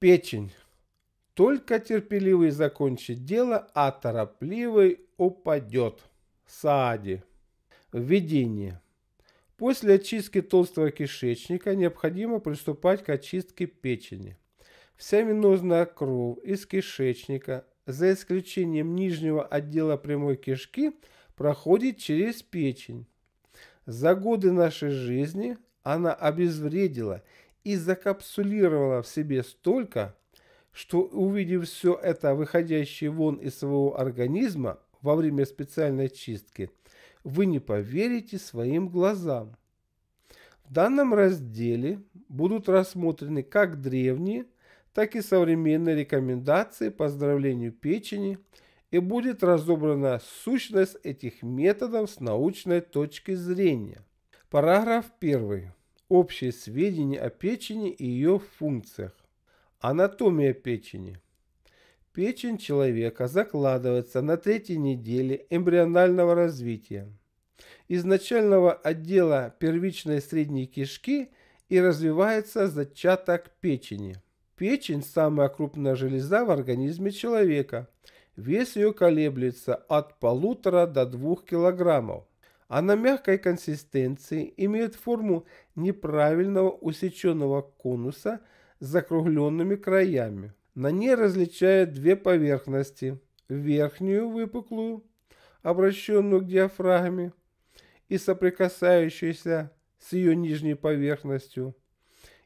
печень. Только терпеливый закончит дело, а торопливый упадет. Саади. Введение. После очистки толстого кишечника необходимо приступать к очистке печени. Вся венозная кровь из кишечника, за исключением нижнего отдела прямой кишки, проходит через печень. За годы нашей жизни она обезвредила и закапсулировала в себе столько, что, увидев все это, выходящее вон из своего организма во время специальной чистки, вы не поверите своим глазам. В данном разделе будут рассмотрены как древние, так и современные рекомендации по оздоровлению печени и будет разобрана сущность этих методов с научной точки зрения. Параграф 1. Общие сведения о печени и ее функциях. Анатомия печени. Печень человека закладывается на третьей неделе эмбрионального развития. изначального отдела первичной средней кишки и развивается зачаток печени. Печень – самая крупная железа в организме человека. Вес ее колеблется от полутора до двух килограммов. Она мягкой консистенции имеет форму неправильного усеченного конуса с закругленными краями. На ней различают две поверхности – верхнюю выпуклую, обращенную к диафрагме, и соприкасающуюся с ее нижней поверхностью,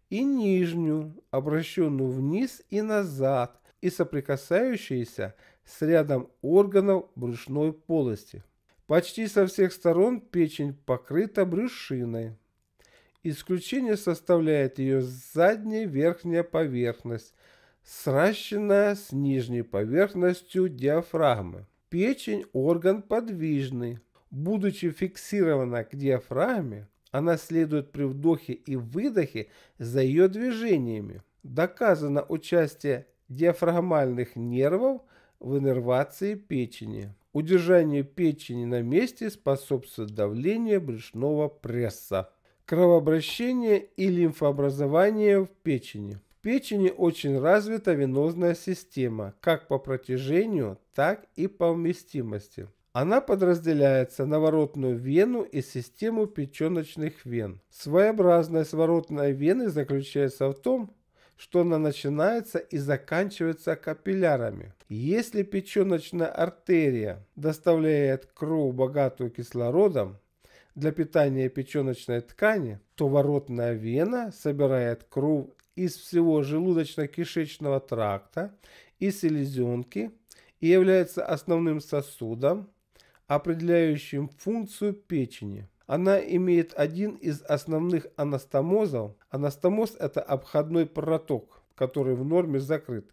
и нижнюю, обращенную вниз и назад, и соприкасающуюся с рядом органов брюшной полости. Почти со всех сторон печень покрыта брюшиной. Исключение составляет ее задняя верхняя поверхность, сращенная с нижней поверхностью диафрагмы. Печень – орган подвижный. Будучи фиксирована к диафрагме, она следует при вдохе и выдохе за ее движениями. Доказано участие диафрагмальных нервов в иннервации печени. Удержание печени на месте способствует давлению брюшного пресса. Кровообращение и лимфообразование в печени. В печени очень развита венозная система, как по протяжению, так и по вместимости. Она подразделяется на воротную вену и систему печеночных вен. Своеобразность воротной вены заключается в том, что она начинается и заканчивается капиллярами. Если печеночная артерия доставляет кровь богатую кислородом, для питания печеночной ткани, то воротная вена собирает кровь из всего желудочно-кишечного тракта и селезенки и является основным сосудом, определяющим функцию печени. Она имеет один из основных анастомозов. Анастомоз – это обходной проток, который в норме закрыт,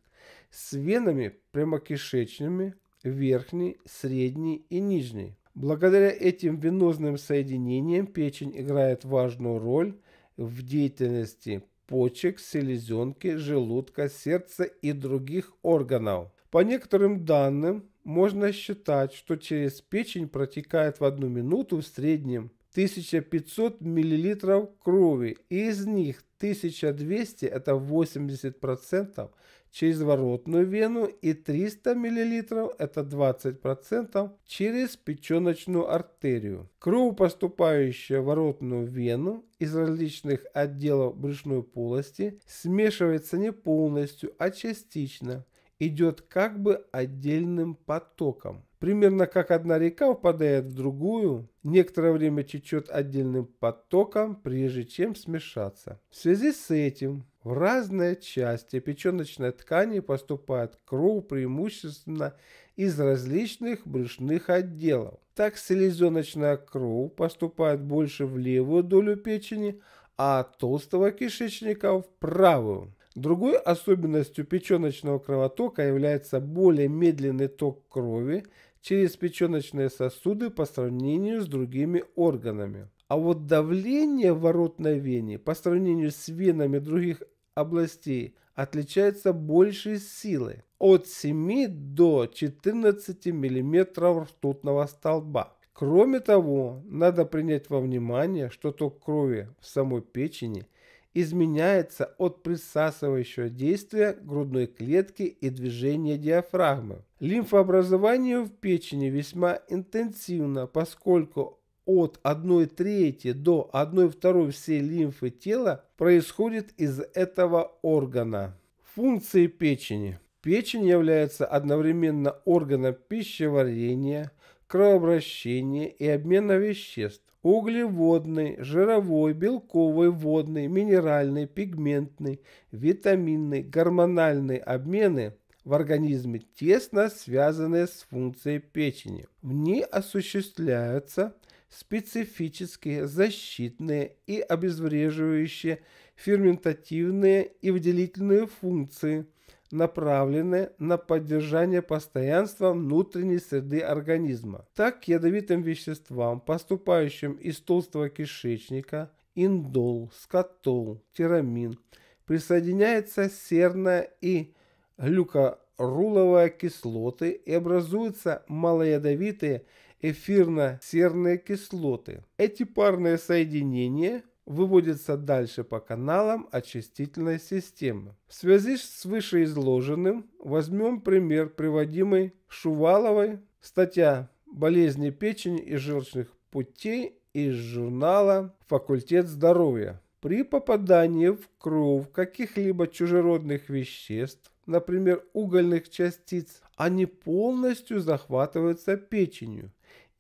с венами прямокишечными, верхней, средней и нижней. Благодаря этим венозным соединениям печень играет важную роль в деятельности почек, селезенки, желудка, сердца и других органов. По некоторым данным, можно считать, что через печень протекает в одну минуту в среднем 1500 мл крови, и из них 1200 – это 80% Через воротную вену и 300 мл, это 20%, через печеночную артерию. Кровь, поступающая в воротную вену из различных отделов брюшной полости, смешивается не полностью, а частично идет как бы отдельным потоком. Примерно как одна река впадает в другую, некоторое время течет отдельным потоком, прежде чем смешаться. В связи с этим в разные части печеночной ткани поступает кровь преимущественно из различных брюшных отделов. Так селезеночная кровь поступает больше в левую долю печени, а толстого кишечника в правую. Другой особенностью печеночного кровотока является более медленный ток крови через печеночные сосуды по сравнению с другими органами. А вот давление в воротной вене по сравнению с венами других областей отличается большей силой от 7 до 14 мм ртутного столба. Кроме того, надо принять во внимание, что ток крови в самой печени – изменяется от присасывающего действия грудной клетки и движения диафрагмы. Лимфообразование в печени весьма интенсивно, поскольку от 1 трети до 1 второй всей лимфы тела происходит из этого органа. Функции печени. Печень является одновременно органом пищеварения, кровообращения и обмена веществ углеводный, жировой, белковый, водный, минеральный, пигментный, витаминный, гормональный обмены в организме тесно связаны с функцией печени. В ней осуществляются специфические защитные и обезвреживающие ферментативные и выделительные функции, направлены на поддержание постоянства внутренней среды организма. Так к ядовитым веществам, поступающим из толстого кишечника, индол, скотол, тирамин, присоединяется серная и глюкоруловая кислоты и образуются малоядовитые эфирно-серные кислоты. Эти парные соединения выводится дальше по каналам очистительной системы. В связи с вышеизложенным возьмем пример приводимый Шуваловой, статья «Болезни печени и желчных путей» из журнала «Факультет здоровья». При попадании в кровь каких-либо чужеродных веществ, например, угольных частиц, они полностью захватываются печенью,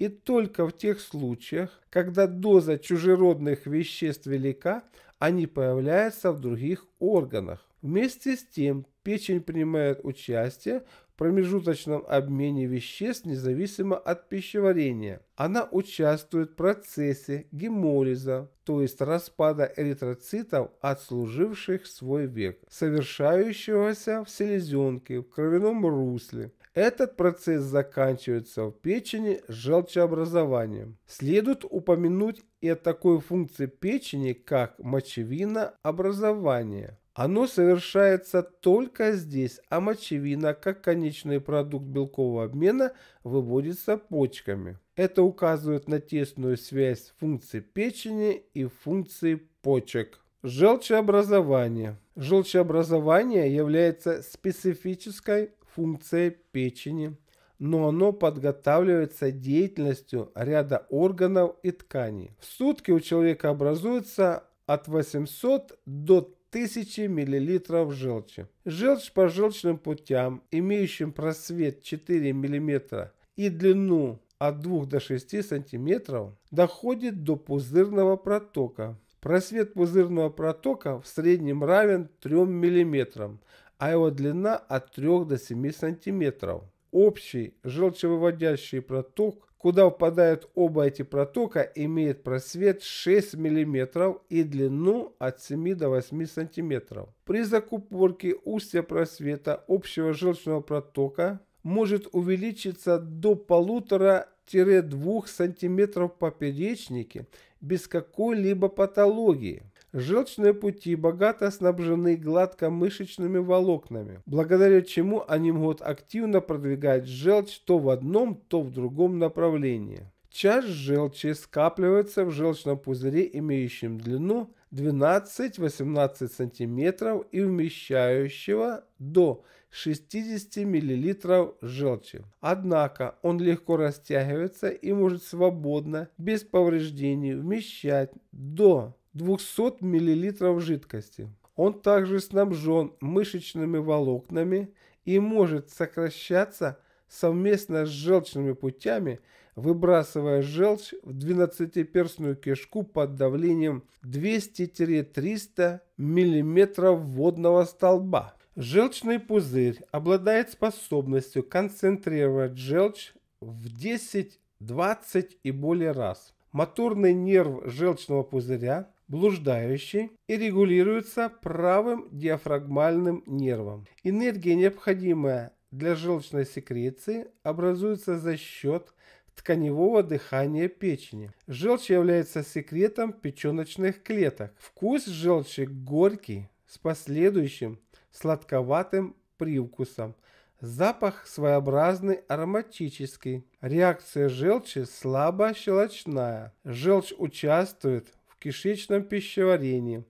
и только в тех случаях, когда доза чужеродных веществ велика, они появляются в других органах. Вместе с тем печень принимает участие в промежуточном обмене веществ независимо от пищеварения. Она участвует в процессе гемолиза, то есть распада эритроцитов, отслуживших свой век, совершающегося в селезенке, в кровяном русле. Этот процесс заканчивается в печени желчеобразованием. Следует упомянуть и о такой функции печени, как мочевинообразование. Оно совершается только здесь, а мочевина, как конечный продукт белкового обмена, выводится почками. Это указывает на тесную связь функции печени и функции почек. Желчеобразование. Желчеобразование является специфической функцией печени, но оно подготавливается деятельностью ряда органов и тканей. В сутки у человека образуется от 800 до 1000 мл желчи. Желчь по желчным путям, имеющим просвет 4 мм и длину от 2 до 6 см, доходит до пузырного протока. Просвет пузырного протока в среднем равен 3 мм, а его длина от 3 до 7 сантиметров. Общий желчевыводящий проток, куда впадают оба эти протока, имеет просвет 6 мм и длину от 7 до 8 сантиметров. При закупорке устья просвета общего желчного протока может увеличиться до полутора 2 сантиметров в поперечнике без какой-либо патологии. Желчные пути богато снабжены гладкомышечными волокнами, благодаря чему они могут активно продвигать желчь то в одном, то в другом направлении. Часть желчи скапливается в желчном пузыре, имеющем длину 12-18 см и вмещающего до 60 мл желчи. Однако он легко растягивается и может свободно, без повреждений, вмещать до 200 мл жидкости. Он также снабжен мышечными волокнами и может сокращаться совместно с желчными путями, выбрасывая желчь в 12-перстную кишку под давлением 200-300 мм водного столба. Желчный пузырь обладает способностью концентрировать желчь в 10, 20 и более раз. Моторный нерв желчного пузыря блуждающий и регулируется правым диафрагмальным нервом. Энергия, необходимая для желчной секреции, образуется за счет тканевого дыхания печени. Желчь является секретом печеночных клеток. Вкус желчи горький, с последующим сладковатым привкусом. Запах своеобразный ароматический. Реакция желчи слабо щелочная. Желчь участвует кишечном пищеварении,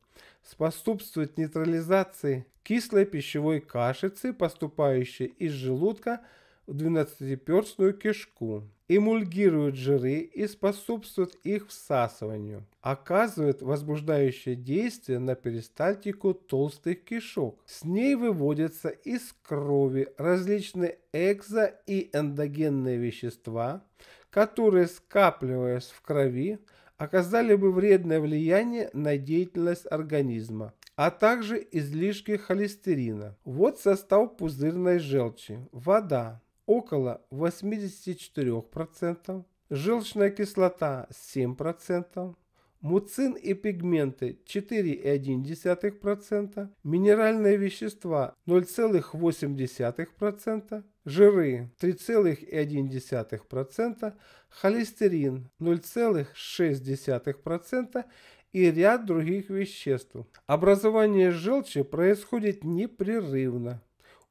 способствует нейтрализации кислой пищевой кашицы, поступающей из желудка в двенадцатиперстную кишку, эмульгирует жиры и способствует их всасыванию, оказывает возбуждающее действие на перистальтику толстых кишок. С ней выводятся из крови различные экзо- и эндогенные вещества, которые, скапливаясь в крови, оказали бы вредное влияние на деятельность организма, а также излишки холестерина. Вот состав пузырной желчи. Вода около 84%, желчная кислота 7%, муцин и пигменты 4,1%, минеральные вещества 0,8%, жиры 3,1%, холестерин 0,6% и ряд других веществ. Образование желчи происходит непрерывно,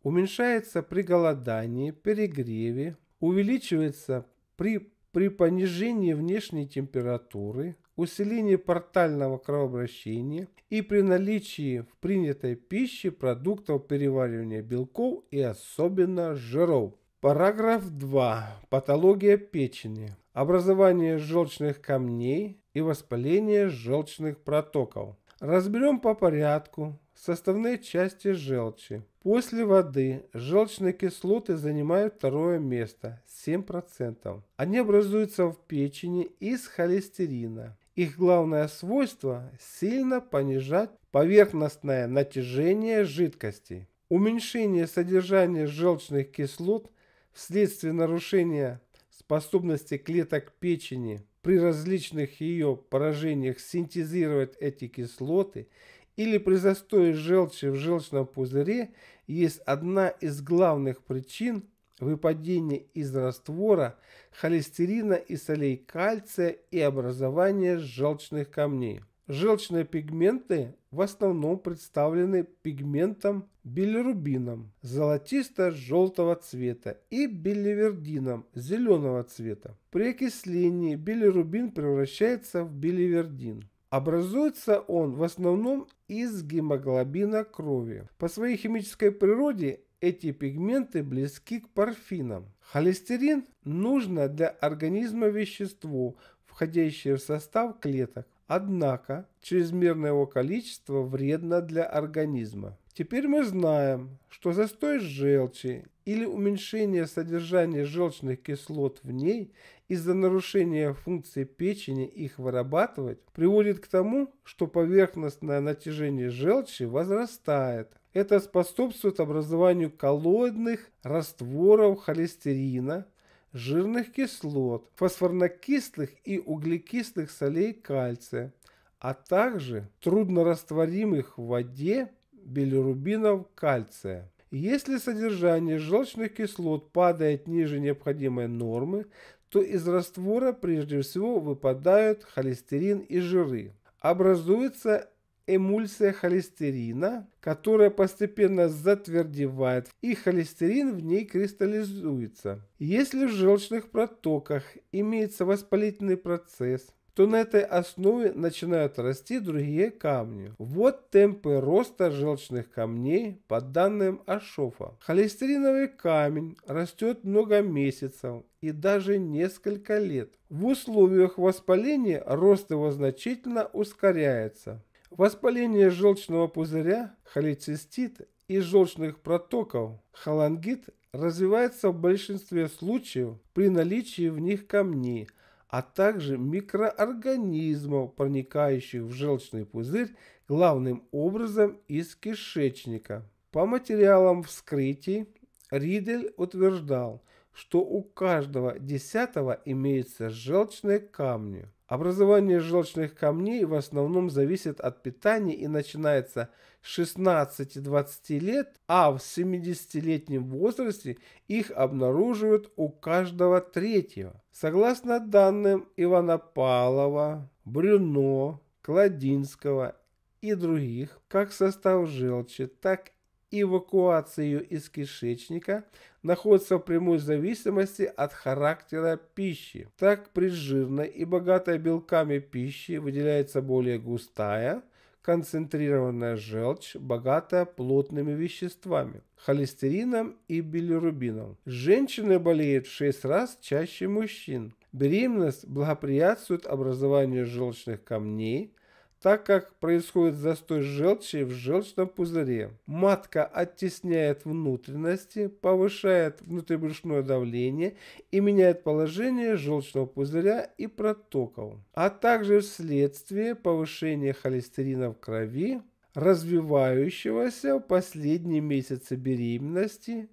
уменьшается при голодании, перегреве, увеличивается при, при понижении внешней температуры, усиление портального кровообращения и при наличии в принятой пище продуктов переваривания белков и особенно жиров. Параграф 2. Патология печени. Образование желчных камней и воспаление желчных протоков. Разберем по порядку составные части желчи. После воды желчные кислоты занимают второе место – 7%. Они образуются в печени из холестерина. Их главное свойство – сильно понижать поверхностное натяжение жидкости. Уменьшение содержания желчных кислот вследствие нарушения способности клеток печени при различных ее поражениях синтезировать эти кислоты или при застое желчи в желчном пузыре есть одна из главных причин выпадение из раствора холестерина и солей кальция и образование желчных камней. Желчные пигменты в основном представлены пигментом билирубином золотисто-желтого цвета и биливердином зеленого цвета. При окислении билирубин превращается в биливердин. Образуется он в основном из гемоглобина крови. По своей химической природе эти пигменты близки к парфинам. Холестерин нужно для организма вещество, входящее в состав клеток. Однако, чрезмерное его количество вредно для организма. Теперь мы знаем, что застой желчи или уменьшение содержания желчных кислот в ней из-за нарушения функции печени их вырабатывать приводит к тому, что поверхностное натяжение желчи возрастает, это способствует образованию коллоидных растворов холестерина, жирных кислот, фосфорнокислых и углекислых солей кальция, а также труднорастворимых в воде билирубинов кальция. Если содержание желчных кислот падает ниже необходимой нормы, то из раствора прежде всего выпадают холестерин и жиры. Образуется эмульсия холестерина, которая постепенно затвердевает, и холестерин в ней кристаллизуется. Если в желчных протоках имеется воспалительный процесс, то на этой основе начинают расти другие камни. Вот темпы роста желчных камней по данным Ашофа. Холестериновый камень растет много месяцев и даже несколько лет. В условиях воспаления рост его значительно ускоряется. Воспаление желчного пузыря, холецистит и желчных протоков, холангит развивается в большинстве случаев при наличии в них камней, а также микроорганизмов, проникающих в желчный пузырь главным образом из кишечника. По материалам вскрытий Ридель утверждал, что у каждого десятого имеются желчные камни. Образование желчных камней в основном зависит от питания и начинается с 16-20 лет, а в 70-летнем возрасте их обнаруживают у каждого третьего. Согласно данным Ивана Павлова, Брюно, Кладинского и других, как состав желчи, так эвакуацию из кишечника находится в прямой зависимости от характера пищи. Так при жирной и богатой белками пищи выделяется более густая, концентрированная желчь, богатая плотными веществами, холестерином и билирубином. Женщины болеют в 6 раз чаще мужчин. Беременность благоприятствует образованию желчных камней, так как происходит застой желчи в желчном пузыре. Матка оттесняет внутренности, повышает внутрибрюшное давление и меняет положение желчного пузыря и протоков, а также вследствие повышения холестерина в крови, развивающегося в последние месяцы беременности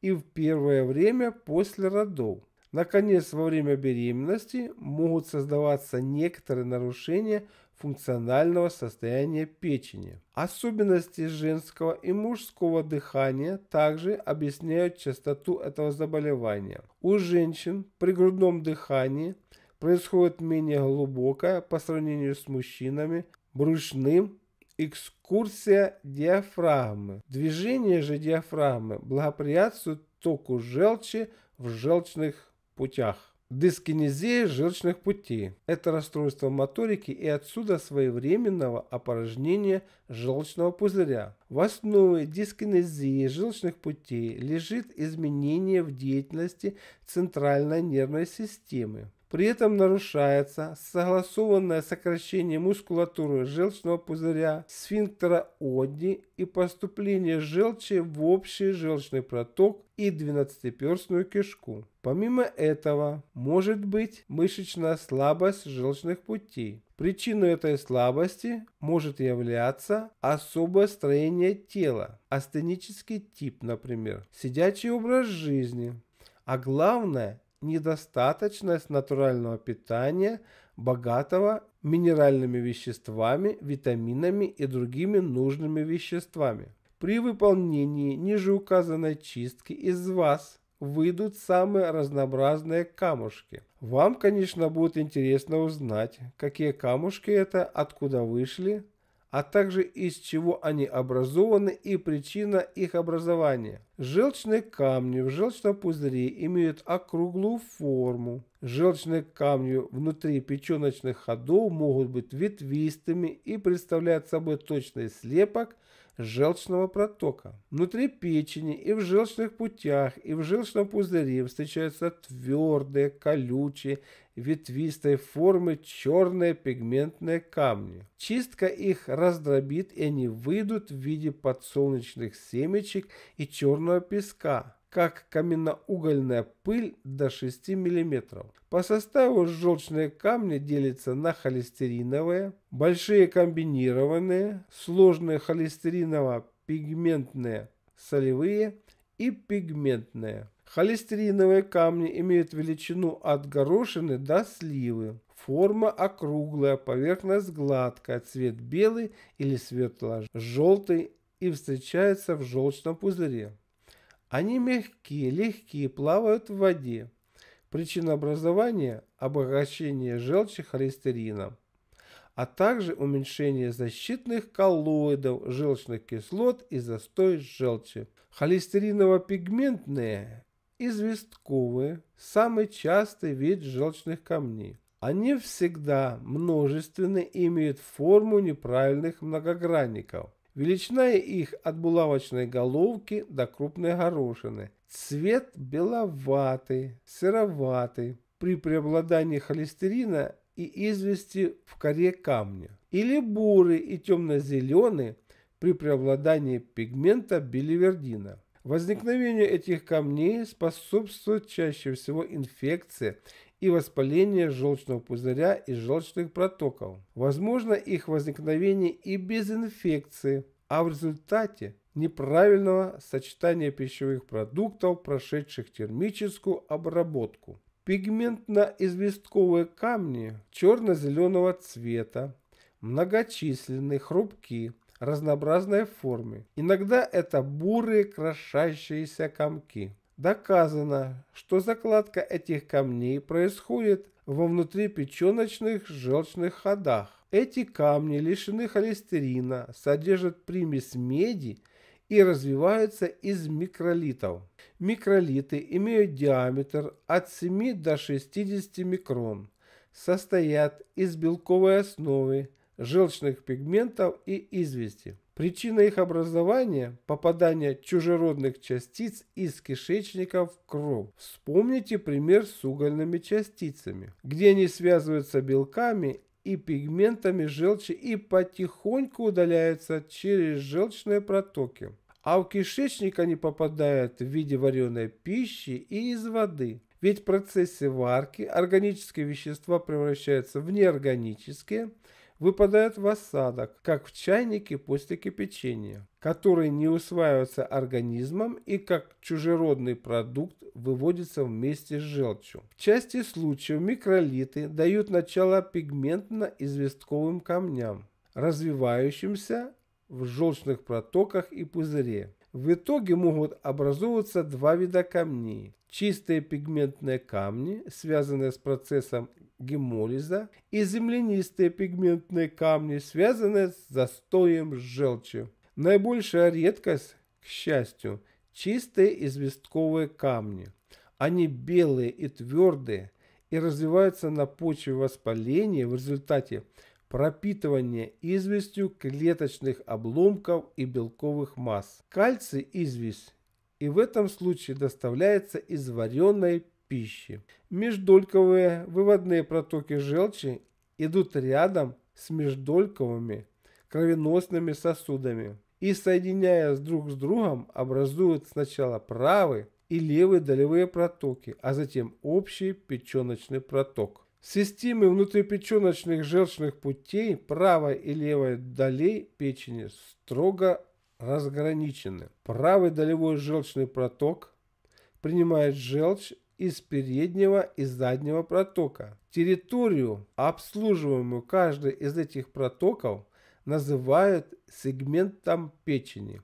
и в первое время после родов. Наконец, во время беременности могут создаваться некоторые нарушения функционального состояния печени. Особенности женского и мужского дыхания также объясняют частоту этого заболевания. У женщин при грудном дыхании происходит менее глубокая по сравнению с мужчинами брюшным экскурсия диафрагмы. Движение же диафрагмы благоприятствует току желчи в желчных путях. Дискинезия желчных путей – это расстройство моторики и отсюда своевременного опорожнения желчного пузыря. В основе дискинезии желчных путей лежит изменение в деятельности центральной нервной системы. При этом нарушается согласованное сокращение мускулатуры желчного пузыря, сфинктера Одни и поступление желчи в общий желчный проток и двенадцатиперстную кишку. Помимо этого, может быть мышечная слабость желчных путей. Причиной этой слабости может являться особое строение тела, астенический тип, например, сидячий образ жизни, а главное недостаточность натурального питания, богатого минеральными веществами, витаминами и другими нужными веществами. При выполнении ниже указанной чистки из вас выйдут самые разнообразные камушки. Вам, конечно, будет интересно узнать, какие камушки это, откуда вышли, а также из чего они образованы и причина их образования. Желчные камни в желчном пузыре имеют округлую форму. Желчные камни внутри печеночных ходов могут быть ветвистыми и представляют собой точный слепок – желчного протока. Внутри печени и в желчных путях, и в желчном пузыре встречаются твердые, колючие, ветвистой формы черные пигментные камни. Чистка их раздробит, и они выйдут в виде подсолнечных семечек и черного песка как каменноугольная пыль до 6 мм. По составу желчные камни делятся на холестериновые, большие комбинированные, сложные холестериново-пигментные солевые и пигментные. Холестериновые камни имеют величину от горошины до сливы. Форма округлая, поверхность гладкая, цвет белый или светло-желтый и встречается в желчном пузыре. Они мягкие, легкие, плавают в воде. Причина образования – обогащение желчи холестерином, а также уменьшение защитных коллоидов желчных кислот и застой желчи. Холестериново-пигментные известковые – самый частый вид желчных камней. Они всегда множественны и имеют форму неправильных многогранников – Величина их от булавочной головки до крупной горошины. Цвет беловатый, сероватый. При преобладании холестерина и извести в коре камня. Или бурый и темно-зеленый при преобладании пигмента биливердина. Возникновению этих камней способствует чаще всего инфекция и воспаление желчного пузыря и желчных протоков. Возможно их возникновение и без инфекции, а в результате неправильного сочетания пищевых продуктов, прошедших термическую обработку. Пигментно-известковые камни черно-зеленого цвета, многочисленные, хрупкие, разнообразной формы. Иногда это бурые крошащиеся комки доказано, что закладка этих камней происходит во внутрипеченочных желчных ходах. Эти камни лишены холестерина, содержат примесь меди и развиваются из микролитов. Микролиты имеют диаметр от 7 до 60 микрон, состоят из белковой основы, желчных пигментов и извести. Причина их образования – попадание чужеродных частиц из кишечника в кровь. Вспомните пример с угольными частицами, где они связываются белками и пигментами желчи и потихоньку удаляются через желчные протоки. А в кишечник они попадают в виде вареной пищи и из воды. Ведь в процессе варки органические вещества превращаются в неорганические – выпадают в осадок, как в чайнике после кипячения, который не усваивается организмом и как чужеродный продукт выводится вместе с желчью. В части случаев микролиты дают начало пигментно-известковым камням, развивающимся в желчных протоках и пузыре. В итоге могут образовываться два вида камней. Чистые пигментные камни, связанные с процессом гемолиза и землянистые пигментные камни, связанные с застоем желчи. Наибольшая редкость, к счастью, чистые известковые камни. Они белые и твердые и развиваются на почве воспаления в результате пропитывания известью клеточных обломков и белковых масс. Кальций известь и в этом случае доставляется из вареной пищи. Междольковые выводные протоки желчи идут рядом с междольковыми кровеносными сосудами и, соединяясь друг с другом, образуют сначала правый и левый долевые протоки, а затем общий печеночный проток. Системы внутрипеченочных желчных путей правой и левой долей печени строго разграничены. Правый долевой желчный проток принимает желчь из переднего и заднего протока. Территорию, обслуживаемую каждый из этих протоков, называют сегментом печени.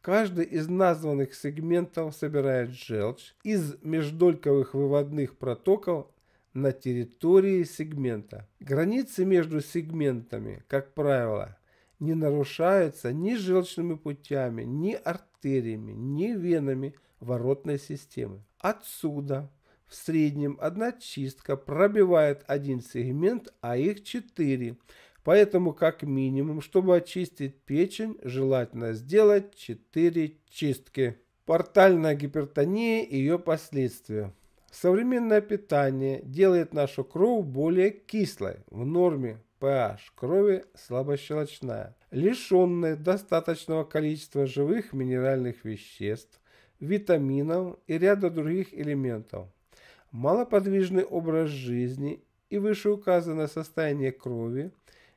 Каждый из названных сегментов собирает желчь из междольковых выводных протоков на территории сегмента. Границы между сегментами, как правило, не нарушаются ни желчными путями, ни артериями, ни венами воротной системы. Отсюда в среднем одна чистка пробивает один сегмент, а их четыре. Поэтому как минимум, чтобы очистить печень, желательно сделать четыре чистки. Портальная гипертония и ее последствия. Современное питание делает нашу кровь более кислой, в норме pH крови слабощелочная, лишенная достаточного количества живых минеральных веществ, витаминов и ряда других элементов. Малоподвижный образ жизни и вышеуказанное состояние крови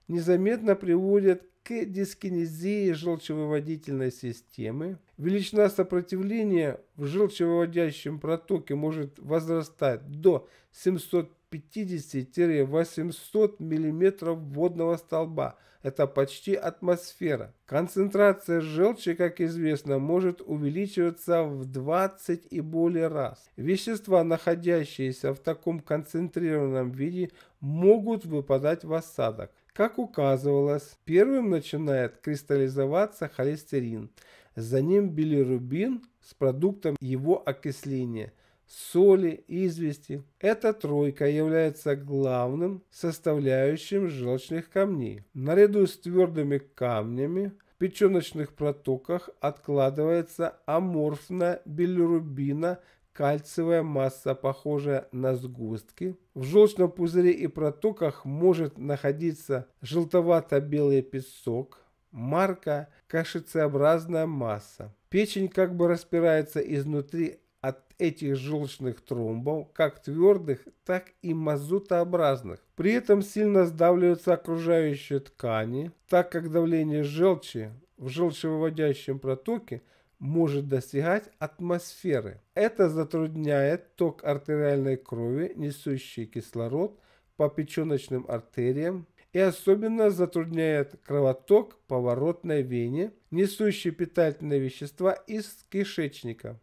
незаметно приводят к дискинезии желчевыводительной системы. Величина сопротивления в желчевыводящем протоке может возрастать до 750 50-800 мм водного столба. Это почти атмосфера. Концентрация желчи, как известно, может увеличиваться в 20 и более раз. Вещества, находящиеся в таком концентрированном виде, могут выпадать в осадок. Как указывалось, первым начинает кристаллизоваться холестерин, за ним билирубин с продуктом его окисления – соли, извести. Эта тройка является главным составляющим желчных камней. Наряду с твердыми камнями в печеночных протоках откладывается аморфно-билирубина кальциевая масса, похожая на сгустки. В желчном пузыре и протоках может находиться желтовато-белый песок, марка кашицеобразная масса. Печень как бы распирается изнутри от этих желчных тромбов, как твердых, так и мазутообразных. При этом сильно сдавливаются окружающие ткани, так как давление желчи в желчевыводящем протоке может достигать атмосферы. Это затрудняет ток артериальной крови, несущей кислород по печеночным артериям, и особенно затрудняет кровоток поворотной вене, несущий питательные вещества из кишечника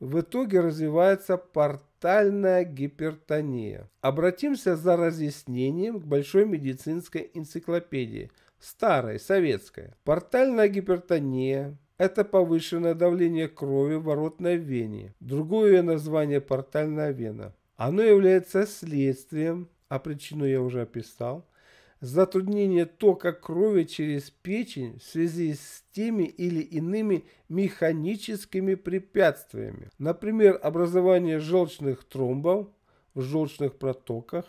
в итоге развивается портальная гипертония. Обратимся за разъяснением к большой медицинской энциклопедии, старой, советской. Портальная гипертония – это повышенное давление крови в воротной вене. Другое ее название – портальная вена. Оно является следствием, а причину я уже описал – затруднение тока крови через печень в связи с теми или иными механическими препятствиями, например, образование желчных тромбов в желчных протоках,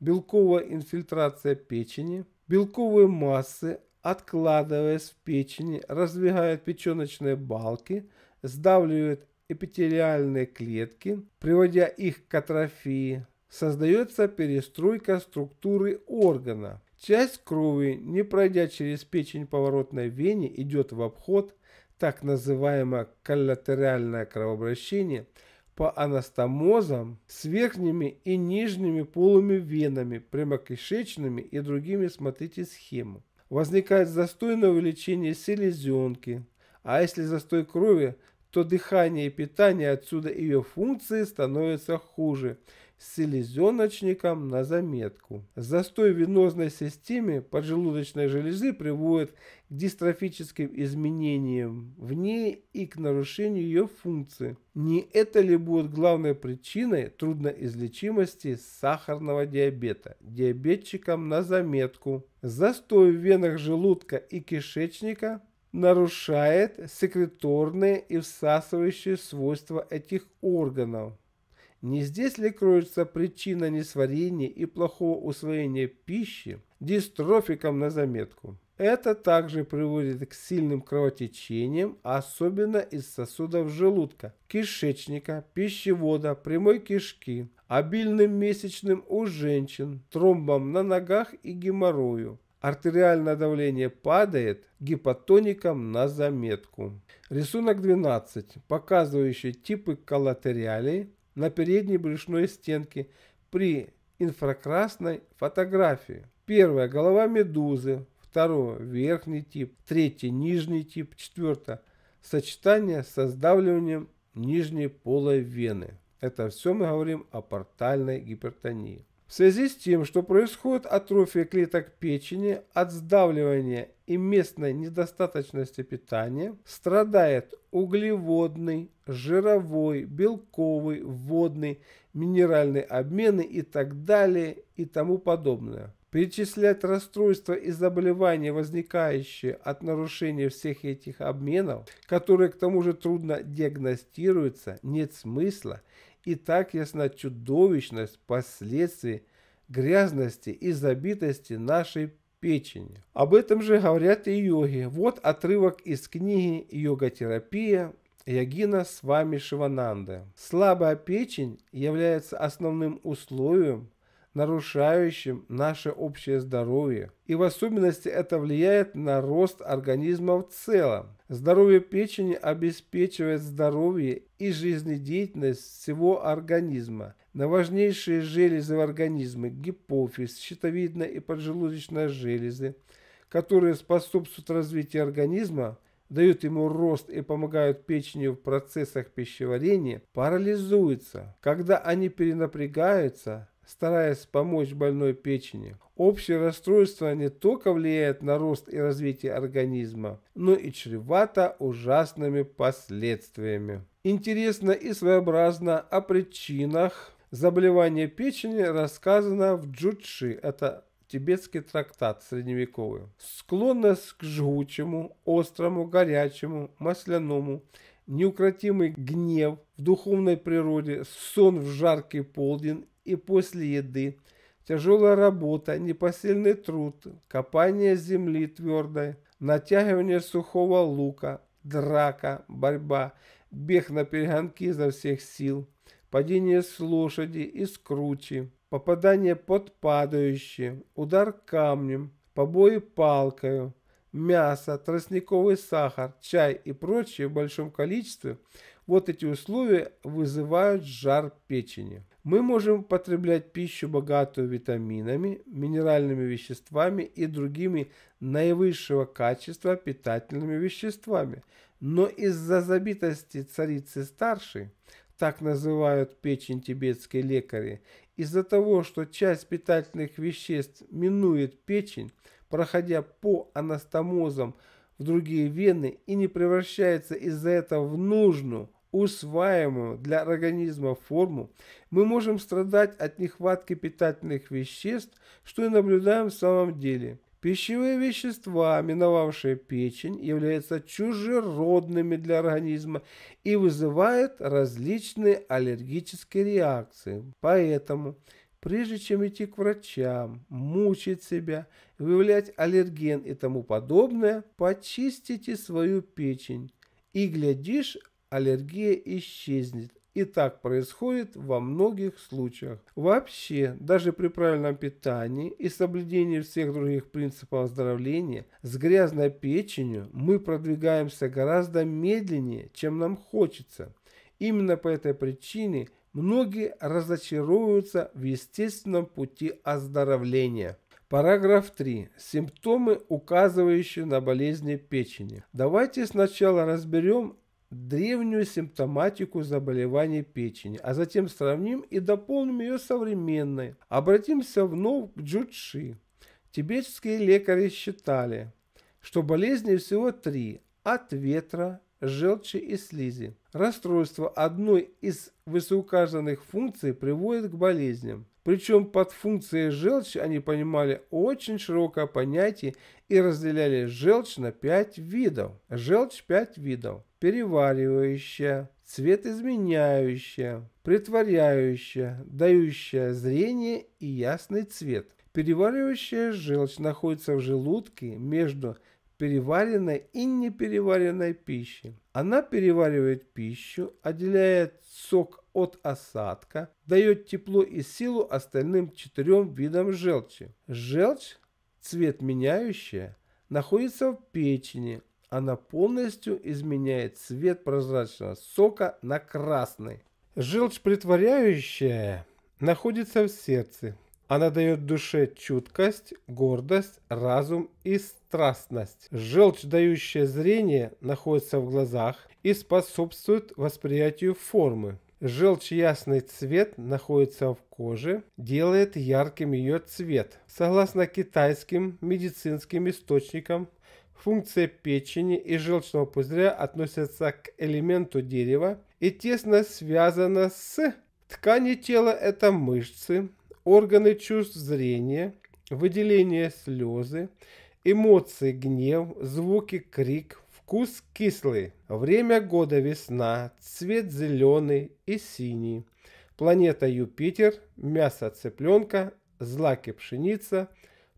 белковая инфильтрация печени, белковые массы, откладываясь в печени, раздвигают печеночные балки, сдавливают эпителиальные клетки, приводя их к атрофии, создается перестройка структуры органа. Часть крови, не пройдя через печень поворотной вене, идет в обход, так называемое коллатеральное кровообращение, по анастомозам с верхними и нижними полыми венами, прямокишечными и другими смотрите схему. Возникает застой на увеличение селезенки, а если застой крови, то дыхание и питание отсюда ее функции становятся хуже – селезеночникам на заметку. Застой в венозной системе поджелудочной железы приводит к дистрофическим изменениям в ней и к нарушению ее функции. Не это ли будет главной причиной трудноизлечимости сахарного диабета? Диабетчикам на заметку. Застой в венах желудка и кишечника нарушает секреторные и всасывающие свойства этих органов не здесь ли кроется причина несварения и плохого усвоения пищи дистрофикам на заметку? Это также приводит к сильным кровотечениям, особенно из сосудов желудка, кишечника, пищевода, прямой кишки, обильным месячным у женщин, тромбам на ногах и геморрою. Артериальное давление падает, гипотоникам на заметку. Рисунок 12, показывающий типы коллатериалей, на передней брюшной стенке при инфракрасной фотографии. Первое – голова медузы. Второе – верхний тип. Третье – нижний тип. Четвертое – сочетание со сдавливанием нижней полой вены. Это все мы говорим о портальной гипертонии. В связи с тем, что происходит атрофия клеток печени от сдавливания и местной недостаточности питания, страдает углеводный, жировой, белковый, водный, минеральный обмены и так далее и тому подобное. Перечислять расстройства и заболевания, возникающие от нарушения всех этих обменов, которые к тому же трудно диагностируются, нет смысла и так ясна чудовищность последствий грязности и забитости нашей печени. Об этом же говорят и йоги. Вот отрывок из книги «Йога-терапия» Ягина вами Шивананда. Слабая печень является основным условием нарушающим наше общее здоровье. И в особенности это влияет на рост организма в целом. Здоровье печени обеспечивает здоровье и жизнедеятельность всего организма. На важнейшие железы в организме – гипофиз, щитовидная и поджелудочная железы, которые способствуют развитию организма, дают ему рост и помогают печени в процессах пищеварения, парализуются. Когда они перенапрягаются, стараясь помочь больной печени. Общее расстройство не только влияет на рост и развитие организма, но и чревато ужасными последствиями. Интересно и своеобразно о причинах заболевания печени рассказано в Джудши, это тибетский трактат средневековый. Склонность к жгучему, острому, горячему, масляному, неукротимый гнев в духовной природе, сон в жаркий полдень и после еды, тяжелая работа, непосильный труд, копание земли твердой, натягивание сухого лука, драка, борьба, бег на перегонки изо всех сил, падение с лошади и с попадание под падающие, удар камнем, побои палкою, мясо, тростниковый сахар, чай и прочее в большом количестве, вот эти условия вызывают жар печени. Мы можем потреблять пищу, богатую витаминами, минеральными веществами и другими наивысшего качества питательными веществами. Но из-за забитости царицы старшей, так называют печень тибетские лекари, из-за того, что часть питательных веществ минует печень, проходя по анастомозам в другие вены и не превращается из-за этого в нужную, усваиваемую для организма форму, мы можем страдать от нехватки питательных веществ, что и наблюдаем в самом деле. Пищевые вещества, миновавшие печень, являются чужеродными для организма и вызывают различные аллергические реакции. Поэтому, прежде чем идти к врачам, мучить себя, выявлять аллерген и тому подобное, почистите свою печень. И глядишь, аллергия исчезнет. И так происходит во многих случаях. Вообще, даже при правильном питании и соблюдении всех других принципов оздоровления, с грязной печенью мы продвигаемся гораздо медленнее, чем нам хочется. Именно по этой причине многие разочаруются в естественном пути оздоровления. Параграф 3. Симптомы, указывающие на болезни печени. Давайте сначала разберем древнюю симптоматику заболевания печени, а затем сравним и дополним ее современной. Обратимся вновь к джучи. Тибетские лекари считали, что болезней всего три – от ветра, желчи и слизи. Расстройство одной из высоуказанных функций приводит к болезням. Причем под функцией желчи они понимали очень широкое понятие и разделяли желчь на пять видов. Желчь пять видов переваривающая, цвет изменяющая, притворяющая, дающая зрение и ясный цвет. Переваривающая желчь находится в желудке между переваренной и непереваренной пищей. Она переваривает пищу, отделяет сок от осадка, дает тепло и силу остальным четырем видам желчи. Желчь, цвет меняющая, находится в печени, она полностью изменяет цвет прозрачного сока на красный. Желчь притворяющая находится в сердце. Она дает душе чуткость, гордость, разум и страстность. Желчь, дающая зрение, находится в глазах и способствует восприятию формы. Желчь ясный цвет находится в коже, делает ярким ее цвет. Согласно китайским медицинским источникам, Функция печени и желчного пузыря относятся к элементу дерева и тесно связана с ткани тела – это мышцы, органы чувств зрения, выделение слезы, эмоции гнев, звуки крик, вкус кислый, время года весна, цвет зеленый и синий, планета Юпитер, мясо цыпленка, злаки пшеница,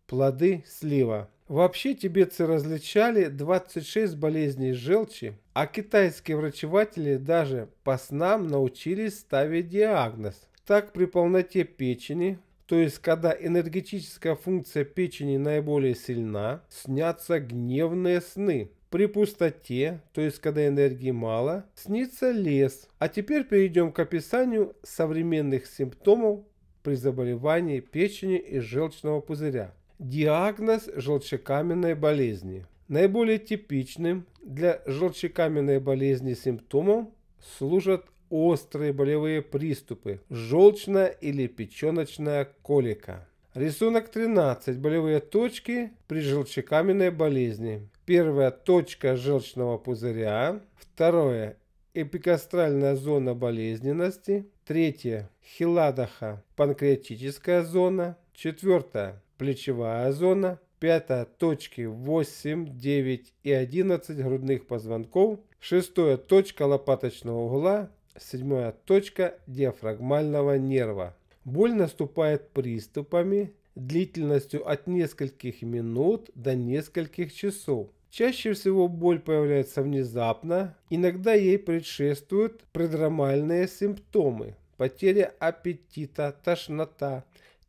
плоды слива. Вообще тибетцы различали 26 болезней желчи, а китайские врачеватели даже по снам научились ставить диагноз. Так при полноте печени, то есть когда энергетическая функция печени наиболее сильна, снятся гневные сны. При пустоте, то есть когда энергии мало, снится лес. А теперь перейдем к описанию современных симптомов при заболевании печени и желчного пузыря. Диагноз желчекаменной болезни. Наиболее типичным для желчекаменной болезни симптомом служат острые болевые приступы, желчная или печеночная колика. Рисунок 13. Болевые точки при желчекаменной болезни. Первая точка желчного пузыря. Второе эпикастральная зона болезненности. Третье – хиладоха, панкреатическая зона. Четвертое плечевая зона, пятая точки 8, 9 и 11 грудных позвонков, шестая точка лопаточного угла, седьмая точка диафрагмального нерва. Боль наступает приступами длительностью от нескольких минут до нескольких часов. Чаще всего боль появляется внезапно, иногда ей предшествуют предромальные симптомы, потеря аппетита, тошнота,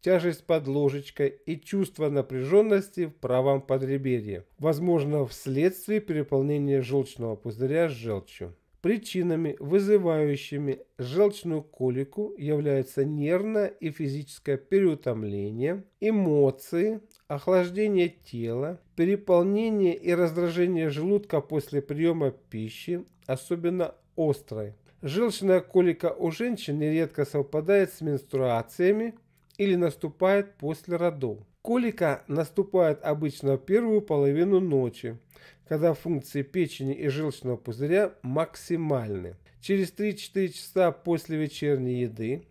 тяжесть под ложечкой и чувство напряженности в правом подреберье, возможно вследствие переполнения желчного пузыря с желчью. Причинами, вызывающими желчную колику, являются нервное и физическое переутомление, эмоции, охлаждение тела, переполнение и раздражение желудка после приема пищи, особенно острой. Желчная колика у женщин нередко совпадает с менструациями, или наступает после родов. Колика наступает обычно в первую половину ночи, когда функции печени и желчного пузыря максимальны. Через 3-4 часа после вечерней еды,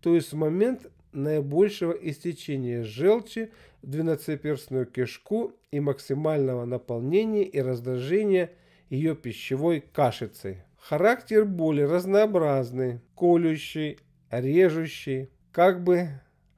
то есть в момент наибольшего истечения желчи в двенадцатиперстную кишку и максимального наполнения и раздражения ее пищевой кашицей. Характер боли разнообразный, колющий, режущий, как бы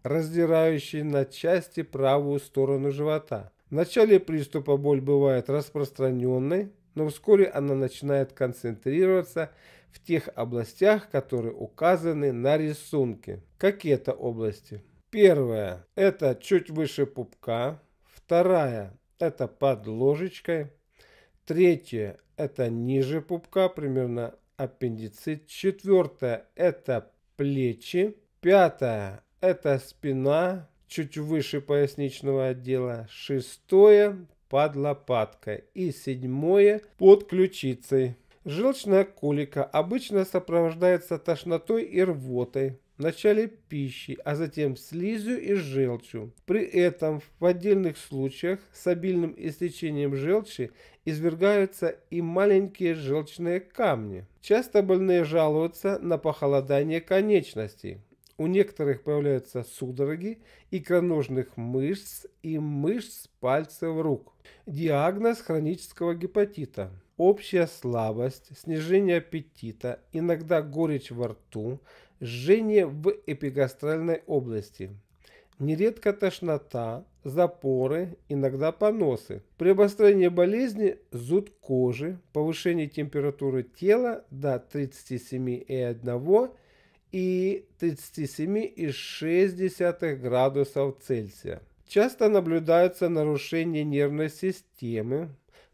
раздирающий на части правую сторону живота. В начале приступа боль бывает распространенной, но вскоре она начинает концентрироваться в тех областях, которые указаны на рисунке. Какие это области? Первая – это чуть выше пупка. Вторая – это под ложечкой. Третья – это ниже пупка, примерно аппендицит. Четвертая – это плечи. Пятая это спина, чуть выше поясничного отдела, шестое под лопаткой и седьмое под ключицей. Желчная колика обычно сопровождается тошнотой и рвотой, вначале пищей, а затем слизью и желчью. При этом в отдельных случаях с обильным истечением желчи извергаются и маленькие желчные камни. Часто больные жалуются на похолодание конечностей, у некоторых появляются судороги икроножных мышц и мышц пальцев рук. Диагноз хронического гепатита. Общая слабость, снижение аппетита, иногда горечь во рту, жжение в эпигастральной области. Нередко тошнота, запоры, иногда поносы. При обострении болезни зуд кожи, повышение температуры тела до 37,1 и 37,6 градусов Цельсия. Часто наблюдаются нарушения нервной системы,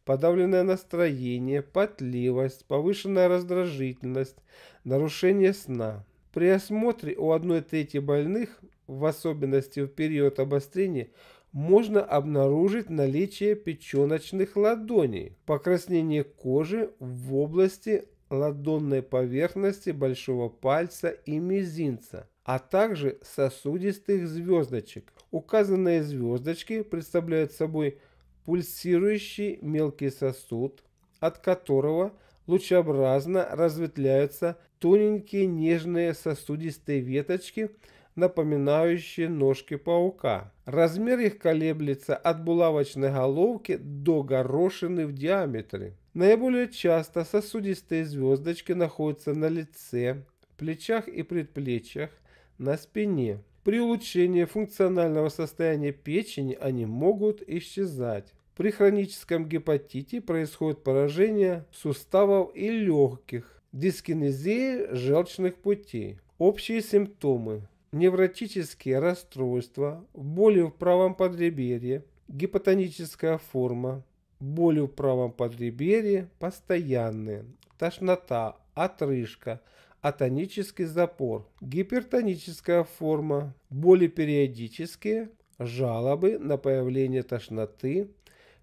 подавленное настроение, потливость, повышенная раздражительность, нарушение сна. При осмотре у одной трети больных, в особенности в период обострения, можно обнаружить наличие печеночных ладоней, покраснение кожи в области ладонной поверхности большого пальца и мизинца, а также сосудистых звездочек. Указанные звездочки представляют собой пульсирующий мелкий сосуд, от которого лучеобразно разветвляются тоненькие нежные сосудистые веточки, напоминающие ножки паука. Размер их колеблется от булавочной головки до горошины в диаметре. Наиболее часто сосудистые звездочки находятся на лице, плечах и предплечьях, на спине. При улучшении функционального состояния печени они могут исчезать. При хроническом гепатите происходит поражение суставов и легких, дискинезии желчных путей. Общие симптомы – невротические расстройства, боли в правом подреберье, гипотоническая форма, боли в правом подреберье постоянные, тошнота, отрыжка, атонический запор, гипертоническая форма, боли периодические, жалобы на появление тошноты,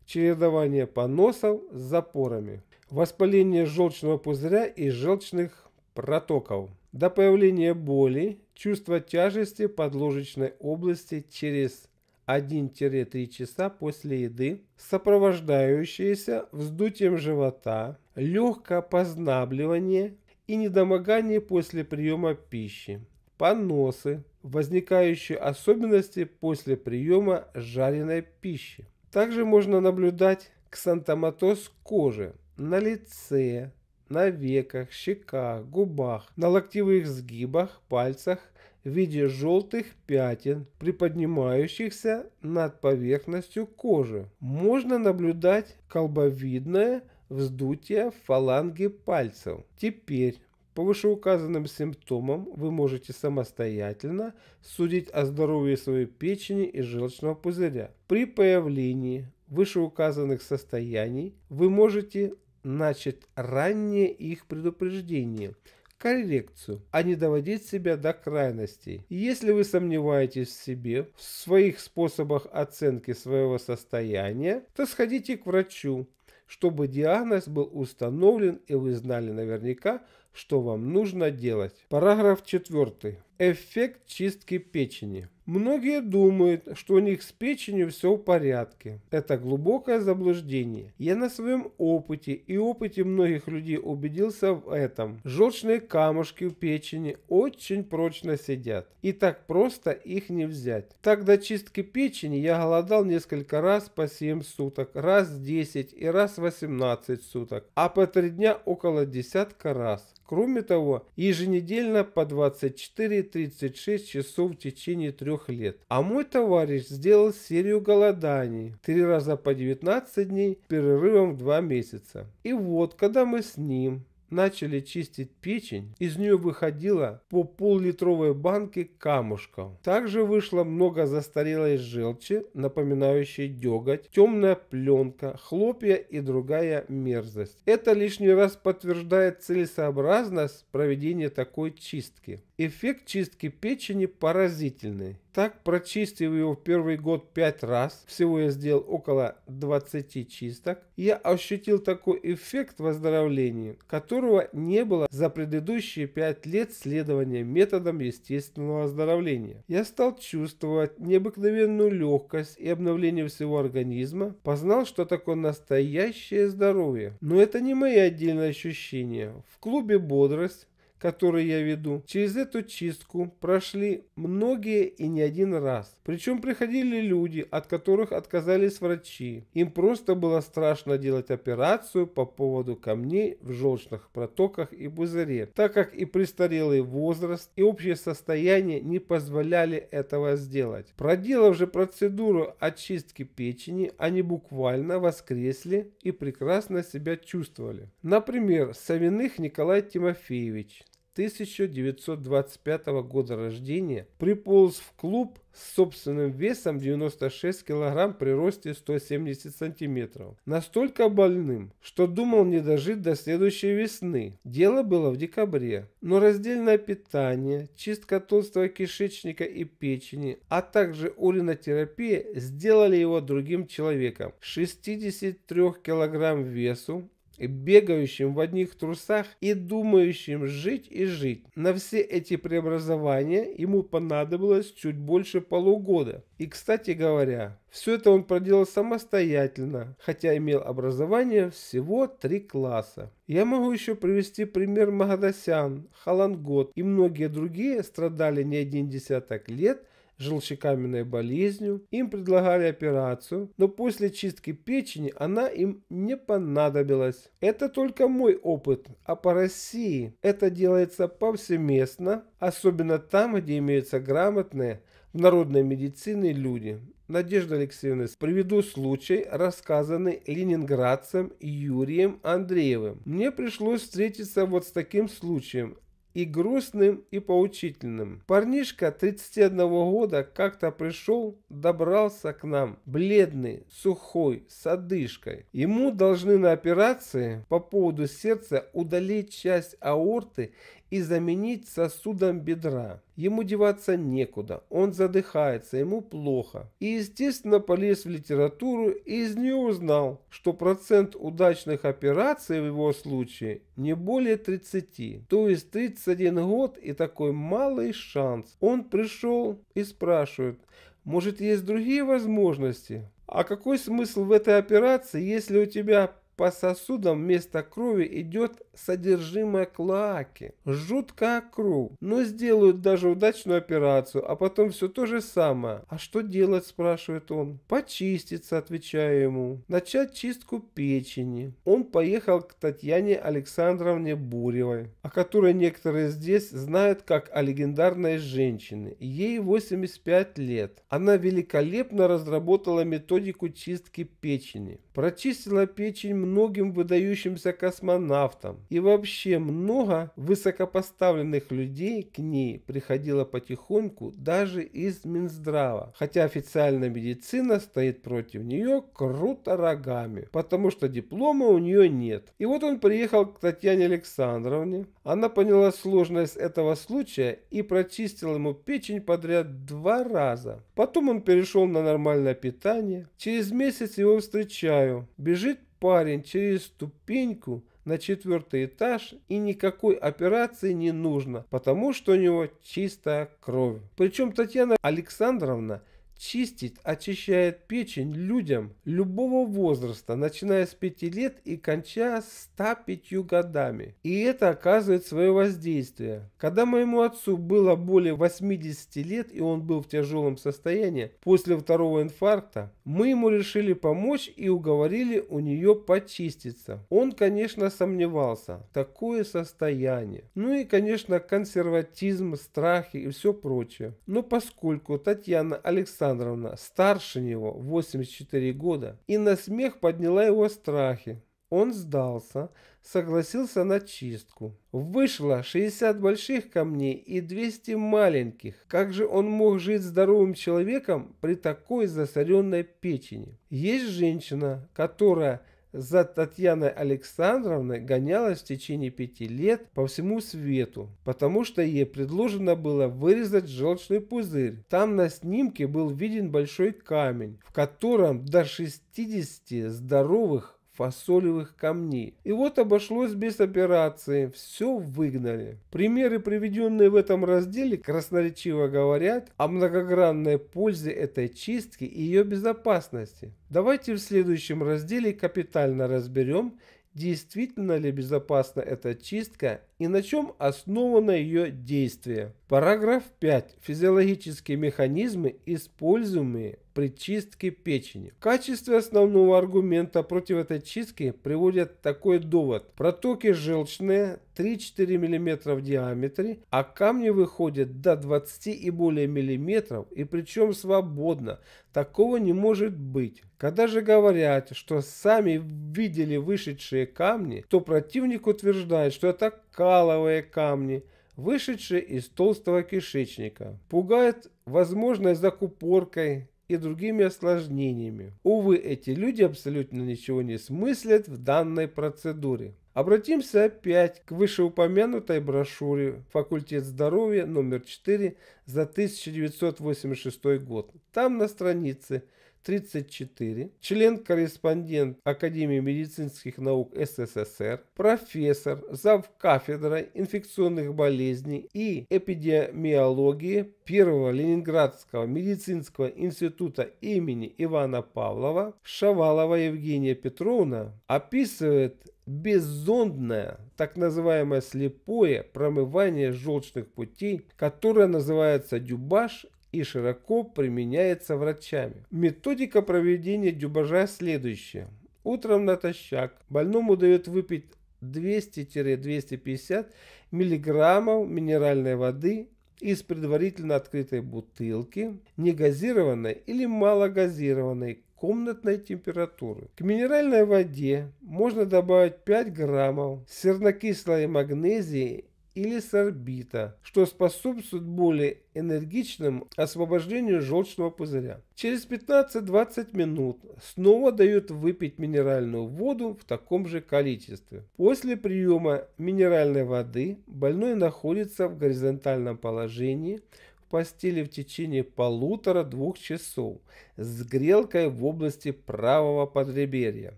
чередование поносов с запорами, воспаление желчного пузыря и желчных протоков. До появления боли, чувство тяжести подложечной области через 1-3 часа после еды, сопровождающиеся вздутием живота, легкое познабливание и недомогание после приема пищи, поносы, возникающие особенности после приема жареной пищи. Также можно наблюдать ксантоматоз кожи на лице, на веках, щеках, губах, на локтевых сгибах, пальцах, в виде желтых пятен, приподнимающихся над поверхностью кожи. Можно наблюдать колбовидное вздутие фаланги пальцев. Теперь по вышеуказанным симптомам вы можете самостоятельно судить о здоровье своей печени и желчного пузыря. При появлении вышеуказанных состояний вы можете начать раннее их предупреждение – коррекцию, а не доводить себя до крайностей. Если вы сомневаетесь в себе, в своих способах оценки своего состояния, то сходите к врачу, чтобы диагноз был установлен и вы знали наверняка, что вам нужно делать. Параграф 4. Эффект чистки печени. Многие думают, что у них с печенью все в порядке. Это глубокое заблуждение. Я на своем опыте и опыте многих людей убедился в этом. Желчные камушки в печени очень прочно сидят. И так просто их не взять. Так до чистки печени я голодал несколько раз по 7 суток, раз 10 и раз 18 суток, а по 3 дня около десятка раз. Кроме того, еженедельно по 24 36 часов в течение трех лет. А мой товарищ сделал серию голоданий, три раза по 19 дней, с перерывом в 2 месяца. И вот, когда мы с ним начали чистить печень, из нее выходило по пол-литровой банке камушков. Также вышло много застарелой желчи, напоминающей деготь, темная пленка, хлопья и другая мерзость. Это лишний раз подтверждает целесообразность проведения такой чистки. Эффект чистки печени поразительный. Так, прочистив его в первый год 5 раз, всего я сделал около 20 чисток, я ощутил такой эффект выздоровления, которого не было за предыдущие 5 лет следования методом естественного оздоровления. Я стал чувствовать необыкновенную легкость и обновление всего организма, познал, что такое настоящее здоровье. Но это не мои отдельные ощущения. В клубе «Бодрость» который я веду, через эту чистку прошли многие и не один раз. Причем приходили люди, от которых отказались врачи. Им просто было страшно делать операцию по поводу камней в желчных протоках и пузыре, так как и престарелый возраст, и общее состояние не позволяли этого сделать. Проделав же процедуру очистки печени, они буквально воскресли и прекрасно себя чувствовали. Например, Савиных Николай Тимофеевич, 1925 года рождения, приполз в клуб с собственным весом 96 кг при росте 170 см. Настолько больным, что думал не дожить до следующей весны. Дело было в декабре. Но раздельное питание, чистка толстого кишечника и печени, а также уринотерапия сделали его другим человеком. 63 кг весу бегающим в одних трусах и думающим жить и жить. На все эти преобразования ему понадобилось чуть больше полугода. И, кстати говоря, все это он проделал самостоятельно, хотя имел образование всего три класса. Я могу еще привести пример Магадасян, Халангот и многие другие страдали не один десяток лет – желчекаменной болезнью, им предлагали операцию, но после чистки печени она им не понадобилась. Это только мой опыт, а по России это делается повсеместно, особенно там, где имеются грамотные в народной медицине люди. Надежда Алексеевна, приведу случай, рассказанный ленинградцем Юрием Андреевым. Мне пришлось встретиться вот с таким случаем и грустным, и поучительным. Парнишка 31 года как-то пришел, добрался к нам, бледный, сухой, с одышкой. Ему должны на операции по поводу сердца удалить часть аорты и заменить сосудом бедра. Ему деваться некуда, он задыхается, ему плохо. И естественно полез в литературу и из нее узнал, что процент удачных операций в его случае не более 30. То есть 31 год и такой малый шанс. Он пришел и спрашивает, может есть другие возможности? А какой смысл в этой операции, если у тебя по сосудам вместо крови идет содержимое клоаки. Жутко округ, но сделают даже удачную операцию, а потом все то же самое. А что делать, спрашивает он. Почиститься, отвечаю ему. Начать чистку печени. Он поехал к Татьяне Александровне Буревой, о которой некоторые здесь знают как о легендарной женщине. Ей 85 лет. Она великолепно разработала методику чистки печени. Прочистила печень многим выдающимся космонавтам. И вообще много высокопоставленных людей к ней приходило потихоньку даже из Минздрава. Хотя официальная медицина стоит против нее круто рогами, потому что диплома у нее нет. И вот он приехал к Татьяне Александровне. Она поняла сложность этого случая и прочистила ему печень подряд два раза. Потом он перешел на нормальное питание. Через месяц его встречаю. Бежит парень через ступеньку на четвертый этаж и никакой операции не нужно, потому что у него чистая кровь. Причем Татьяна Александровна – чистить, очищает печень людям любого возраста, начиная с 5 лет и кончая 105 годами. И это оказывает свое воздействие. Когда моему отцу было более 80 лет и он был в тяжелом состоянии после второго инфаркта, мы ему решили помочь и уговорили у нее почиститься. Он, конечно, сомневался. Такое состояние. Ну и, конечно, консерватизм, страхи и все прочее. Но поскольку Татьяна Александровна Александровна, старше него, 84 года, и на смех подняла его страхи. Он сдался, согласился на чистку. Вышло 60 больших камней и 200 маленьких. Как же он мог жить здоровым человеком при такой засоренной печени? Есть женщина, которая за Татьяной Александровной гонялась в течение пяти лет по всему свету, потому что ей предложено было вырезать желчный пузырь. Там на снимке был виден большой камень, в котором до 60 здоровых фасолевых камней. И вот обошлось без операции, все выгнали. Примеры, приведенные в этом разделе, красноречиво говорят о многогранной пользе этой чистки и ее безопасности. Давайте в следующем разделе капитально разберем, действительно ли безопасна эта чистка и на чем основано ее действие. Параграф 5. Физиологические механизмы, используемые при чистке печени. В качестве основного аргумента против этой чистки приводят такой довод. Протоки желчные 3-4 мм в диаметре, а камни выходят до 20 и более миллиметров, и причем свободно. Такого не может быть. Когда же говорят, что сами видели вышедшие камни, то противник утверждает, что это каловые камни, вышедшие из толстого кишечника. пугают возможной закупоркой и другими осложнениями. Увы, эти люди абсолютно ничего не смыслят в данной процедуре. Обратимся опять к вышеупомянутой брошюре «Факультет здоровья» номер 4 за 1986 год. Там на странице – 34, член-корреспондент Академии медицинских наук СССР, профессор, зав. кафедрой инфекционных болезней и эпидемиологии Первого Ленинградского медицинского института имени Ивана Павлова Шавалова Евгения Петровна описывает беззондное, так называемое слепое промывание желчных путей, которое называется дюбаш и широко применяется врачами. Методика проведения дюбажа следующая. Утром натощак больному дают выпить 200-250 миллиграммов минеральной воды из предварительно открытой бутылки, негазированной или малогазированной комнатной температуры. К минеральной воде можно добавить 5 граммов сернокислой магнезии или сорбита, что способствует более энергичному освобождению желчного пузыря. Через 15-20 минут снова дают выпить минеральную воду в таком же количестве. После приема минеральной воды больной находится в горизонтальном положении в постели в течение полутора-двух часов с грелкой в области правого подреберья.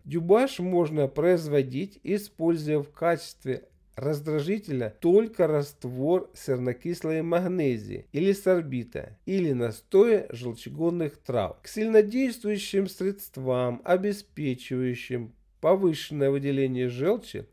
Дюбаш можно производить, используя в качестве раздражителя только раствор сернокислой магнезии или сорбита или настоя желчегонных трав. К сильнодействующим средствам, обеспечивающим повышенное выделение желчи,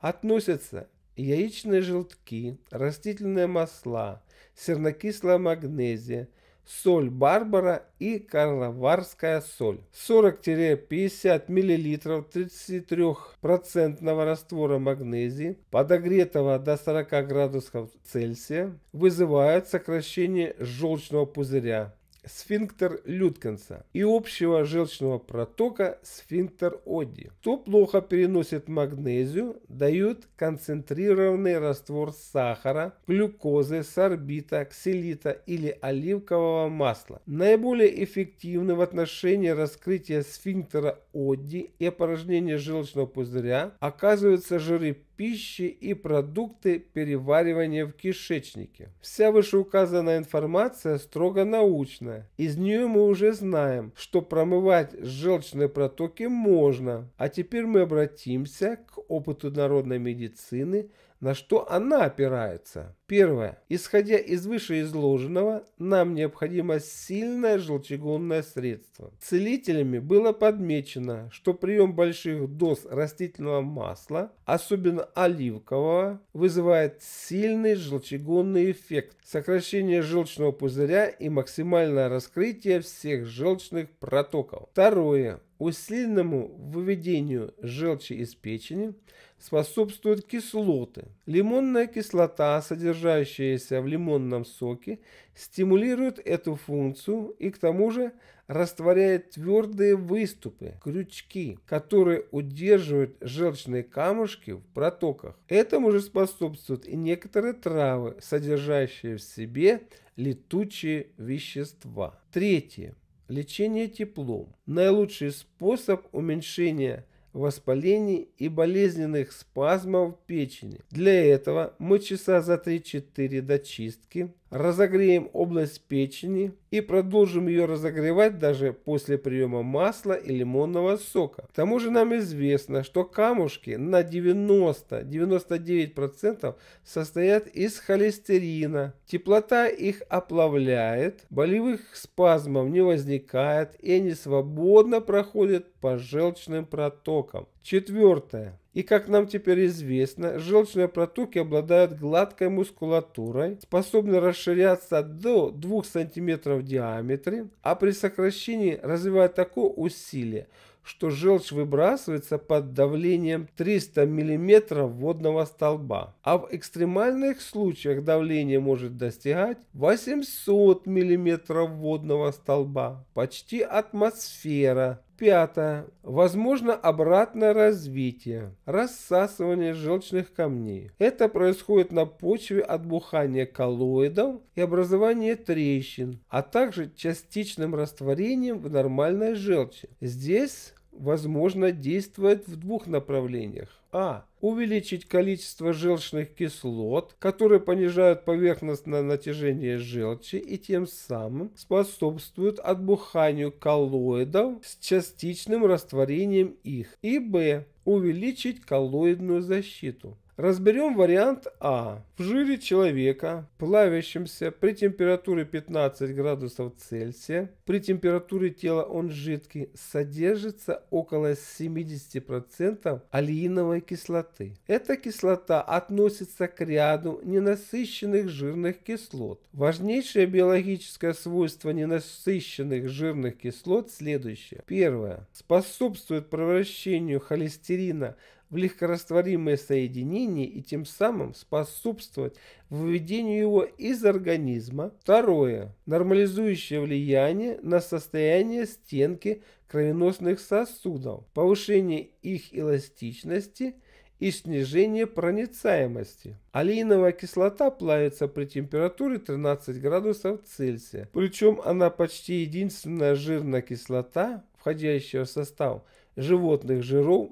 относятся яичные желтки, растительные масла, сернокислая магнезия – соль Барбара и карловарская соль. 40-50 мл 33% раствора магнезии, подогретого до 40 градусов Цельсия, вызывают сокращение желчного пузыря, сфинктер Людкенса и общего желчного протока сфинктер Оди. Кто плохо переносит магнезию, дают концентрированный раствор сахара, глюкозы, сорбита, ксилита или оливкового масла. Наиболее эффективны в отношении раскрытия сфинктера Оди и опорожнения желчного пузыря оказываются жиры пищи и продукты переваривания в кишечнике. Вся вышеуказанная информация строго научная. Из нее мы уже знаем, что промывать желчные протоки можно. А теперь мы обратимся к опыту народной медицины, на что она опирается. Первое. Исходя из вышеизложенного, нам необходимо сильное желчегонное средство. Целителями было подмечено, что прием больших доз растительного масла, особенно оливкового, вызывает сильный желчегонный эффект, сокращение желчного пузыря и максимальное раскрытие всех желчных протоков. Второе. Усиленному выведению желчи из печени способствуют кислоты. Лимонная кислота содержит содержащиеся в лимонном соке, стимулируют эту функцию и к тому же растворяет твердые выступы, крючки, которые удерживают желчные камушки в протоках. Этому же способствуют и некоторые травы, содержащие в себе летучие вещества. Третье. Лечение теплом. Наилучший способ уменьшения воспалений и болезненных спазмов печени. Для этого мы часа за 3-4 до чистки Разогреем область печени и продолжим ее разогревать даже после приема масла и лимонного сока. К тому же нам известно, что камушки на 90-99% состоят из холестерина. Теплота их оплавляет, болевых спазмов не возникает и они свободно проходят по желчным протокам. Четвертое. И как нам теперь известно, желчные протоки обладают гладкой мускулатурой, способны расширяться до 2 см в диаметре, а при сокращении развивают такое усилие, что желчь выбрасывается под давлением 300 мм водного столба, а в экстремальных случаях давление может достигать 800 мм водного столба, почти атмосфера Пятое. Возможно обратное развитие, рассасывание желчных камней. Это происходит на почве отбухания коллоидов и образования трещин, а также частичным растворением в нормальной желчи. Здесь возможно действовать в двух направлениях. А. Увеличить количество желчных кислот, которые понижают поверхностное натяжение желчи и тем самым способствуют отбуханию коллоидов с частичным растворением их. И Б. Увеличить коллоидную защиту. Разберем вариант А. В жире человека, плавящемся при температуре 15 градусов Цельсия, при температуре тела он жидкий, содержится около 70% алииновой кислоты. Эта кислота относится к ряду ненасыщенных жирных кислот. Важнейшее биологическое свойство ненасыщенных жирных кислот следующее. Первое. Способствует превращению холестерина в легкорастворимое соединение и тем самым способствовать выведению его из организма. Второе. Нормализующее влияние на состояние стенки кровеносных сосудов, повышение их эластичности и снижение проницаемости. Алииновая кислота плавится при температуре 13 градусов Цельсия, причем она почти единственная жирная кислота, входящая в состав животных жиров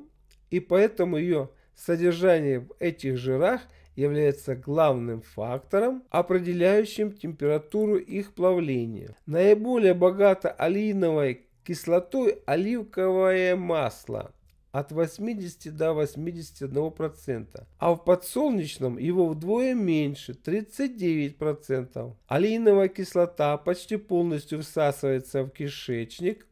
и поэтому ее содержание в этих жирах является главным фактором, определяющим температуру их плавления. Наиболее богато алииновой кислотой оливковое масло от 80 до 81%, а в подсолнечном его вдвое меньше 39%. Алииновая кислота почти полностью всасывается в кишечник,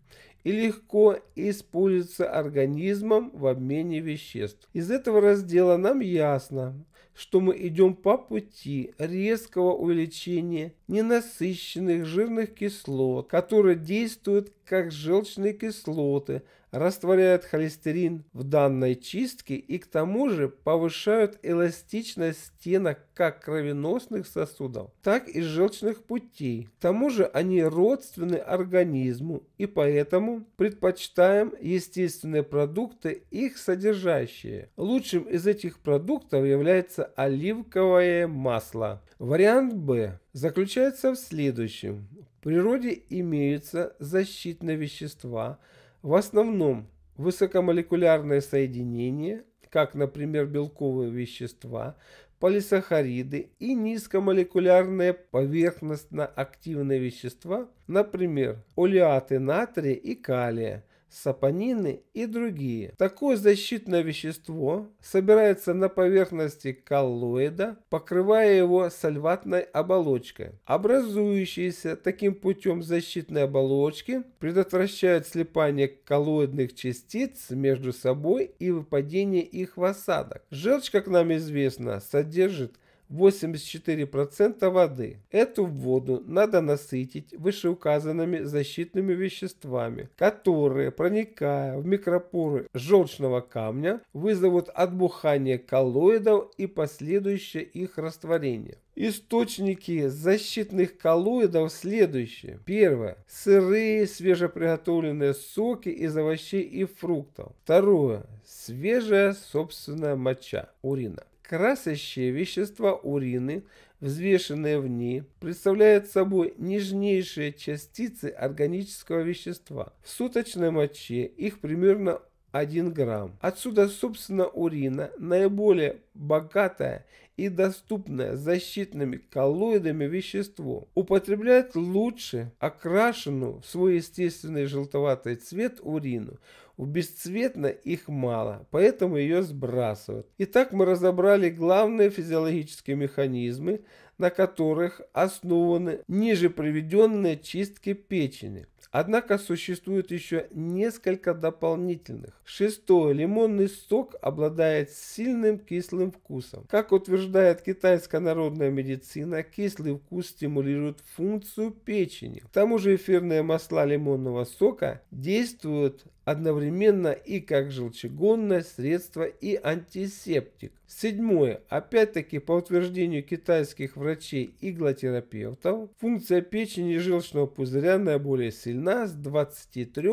и легко используется организмом в обмене веществ. Из этого раздела нам ясно, что мы идем по пути резкого увеличения ненасыщенных жирных кислот, которые действуют как желчные кислоты, растворяют холестерин в данной чистке и к тому же повышают эластичность стенок как кровеносных сосудов, так и желчных путей. К тому же они родственны организму и поэтому предпочитаем естественные продукты, их содержащие. Лучшим из этих продуктов является оливковое масло. Вариант Б заключается в следующем. В природе имеются защитные вещества, в основном высокомолекулярные соединения, как, например, белковые вещества, полисахариды и низкомолекулярные поверхностно-активные вещества, например, олеаты натрия и калия, сапонины и другие. Такое защитное вещество собирается на поверхности коллоида, покрывая его сальватной оболочкой. Образующиеся таким путем защитные оболочки предотвращают слипание коллоидных частиц между собой и выпадение их в осадок. Желчь, как нам известно, содержит 84% воды. Эту воду надо насытить вышеуказанными защитными веществами, которые, проникая в микропоры желчного камня, вызовут отбухание коллоидов и последующее их растворение. Источники защитных коллоидов следующие. Первое. Сырые свежеприготовленные соки из овощей и фруктов. Второе. Свежая собственная моча, урина. Красящие вещества урины, взвешенные в ней, представляют собой нежнейшие частицы органического вещества. В суточной моче их примерно 1 грамм. Отсюда, собственно, урина наиболее богатая и доступная защитными коллоидами вещество. Употребляют лучше окрашенную в свой естественный желтоватый цвет урину – у бесцветно их мало, поэтому ее сбрасывают. Итак, мы разобрали главные физиологические механизмы, на которых основаны ниже приведенные чистки печени. Однако существует еще несколько дополнительных. Шестое. Лимонный сок обладает сильным кислым вкусом. Как утверждает китайская народная медицина, кислый вкус стимулирует функцию печени. К тому же эфирные масла лимонного сока действуют одновременно и как желчегонное средство и антисептик. Седьмое. Опять-таки, по утверждению китайских врачей-иглотерапевтов, функция печени и желчного пузыря наиболее сильна с 23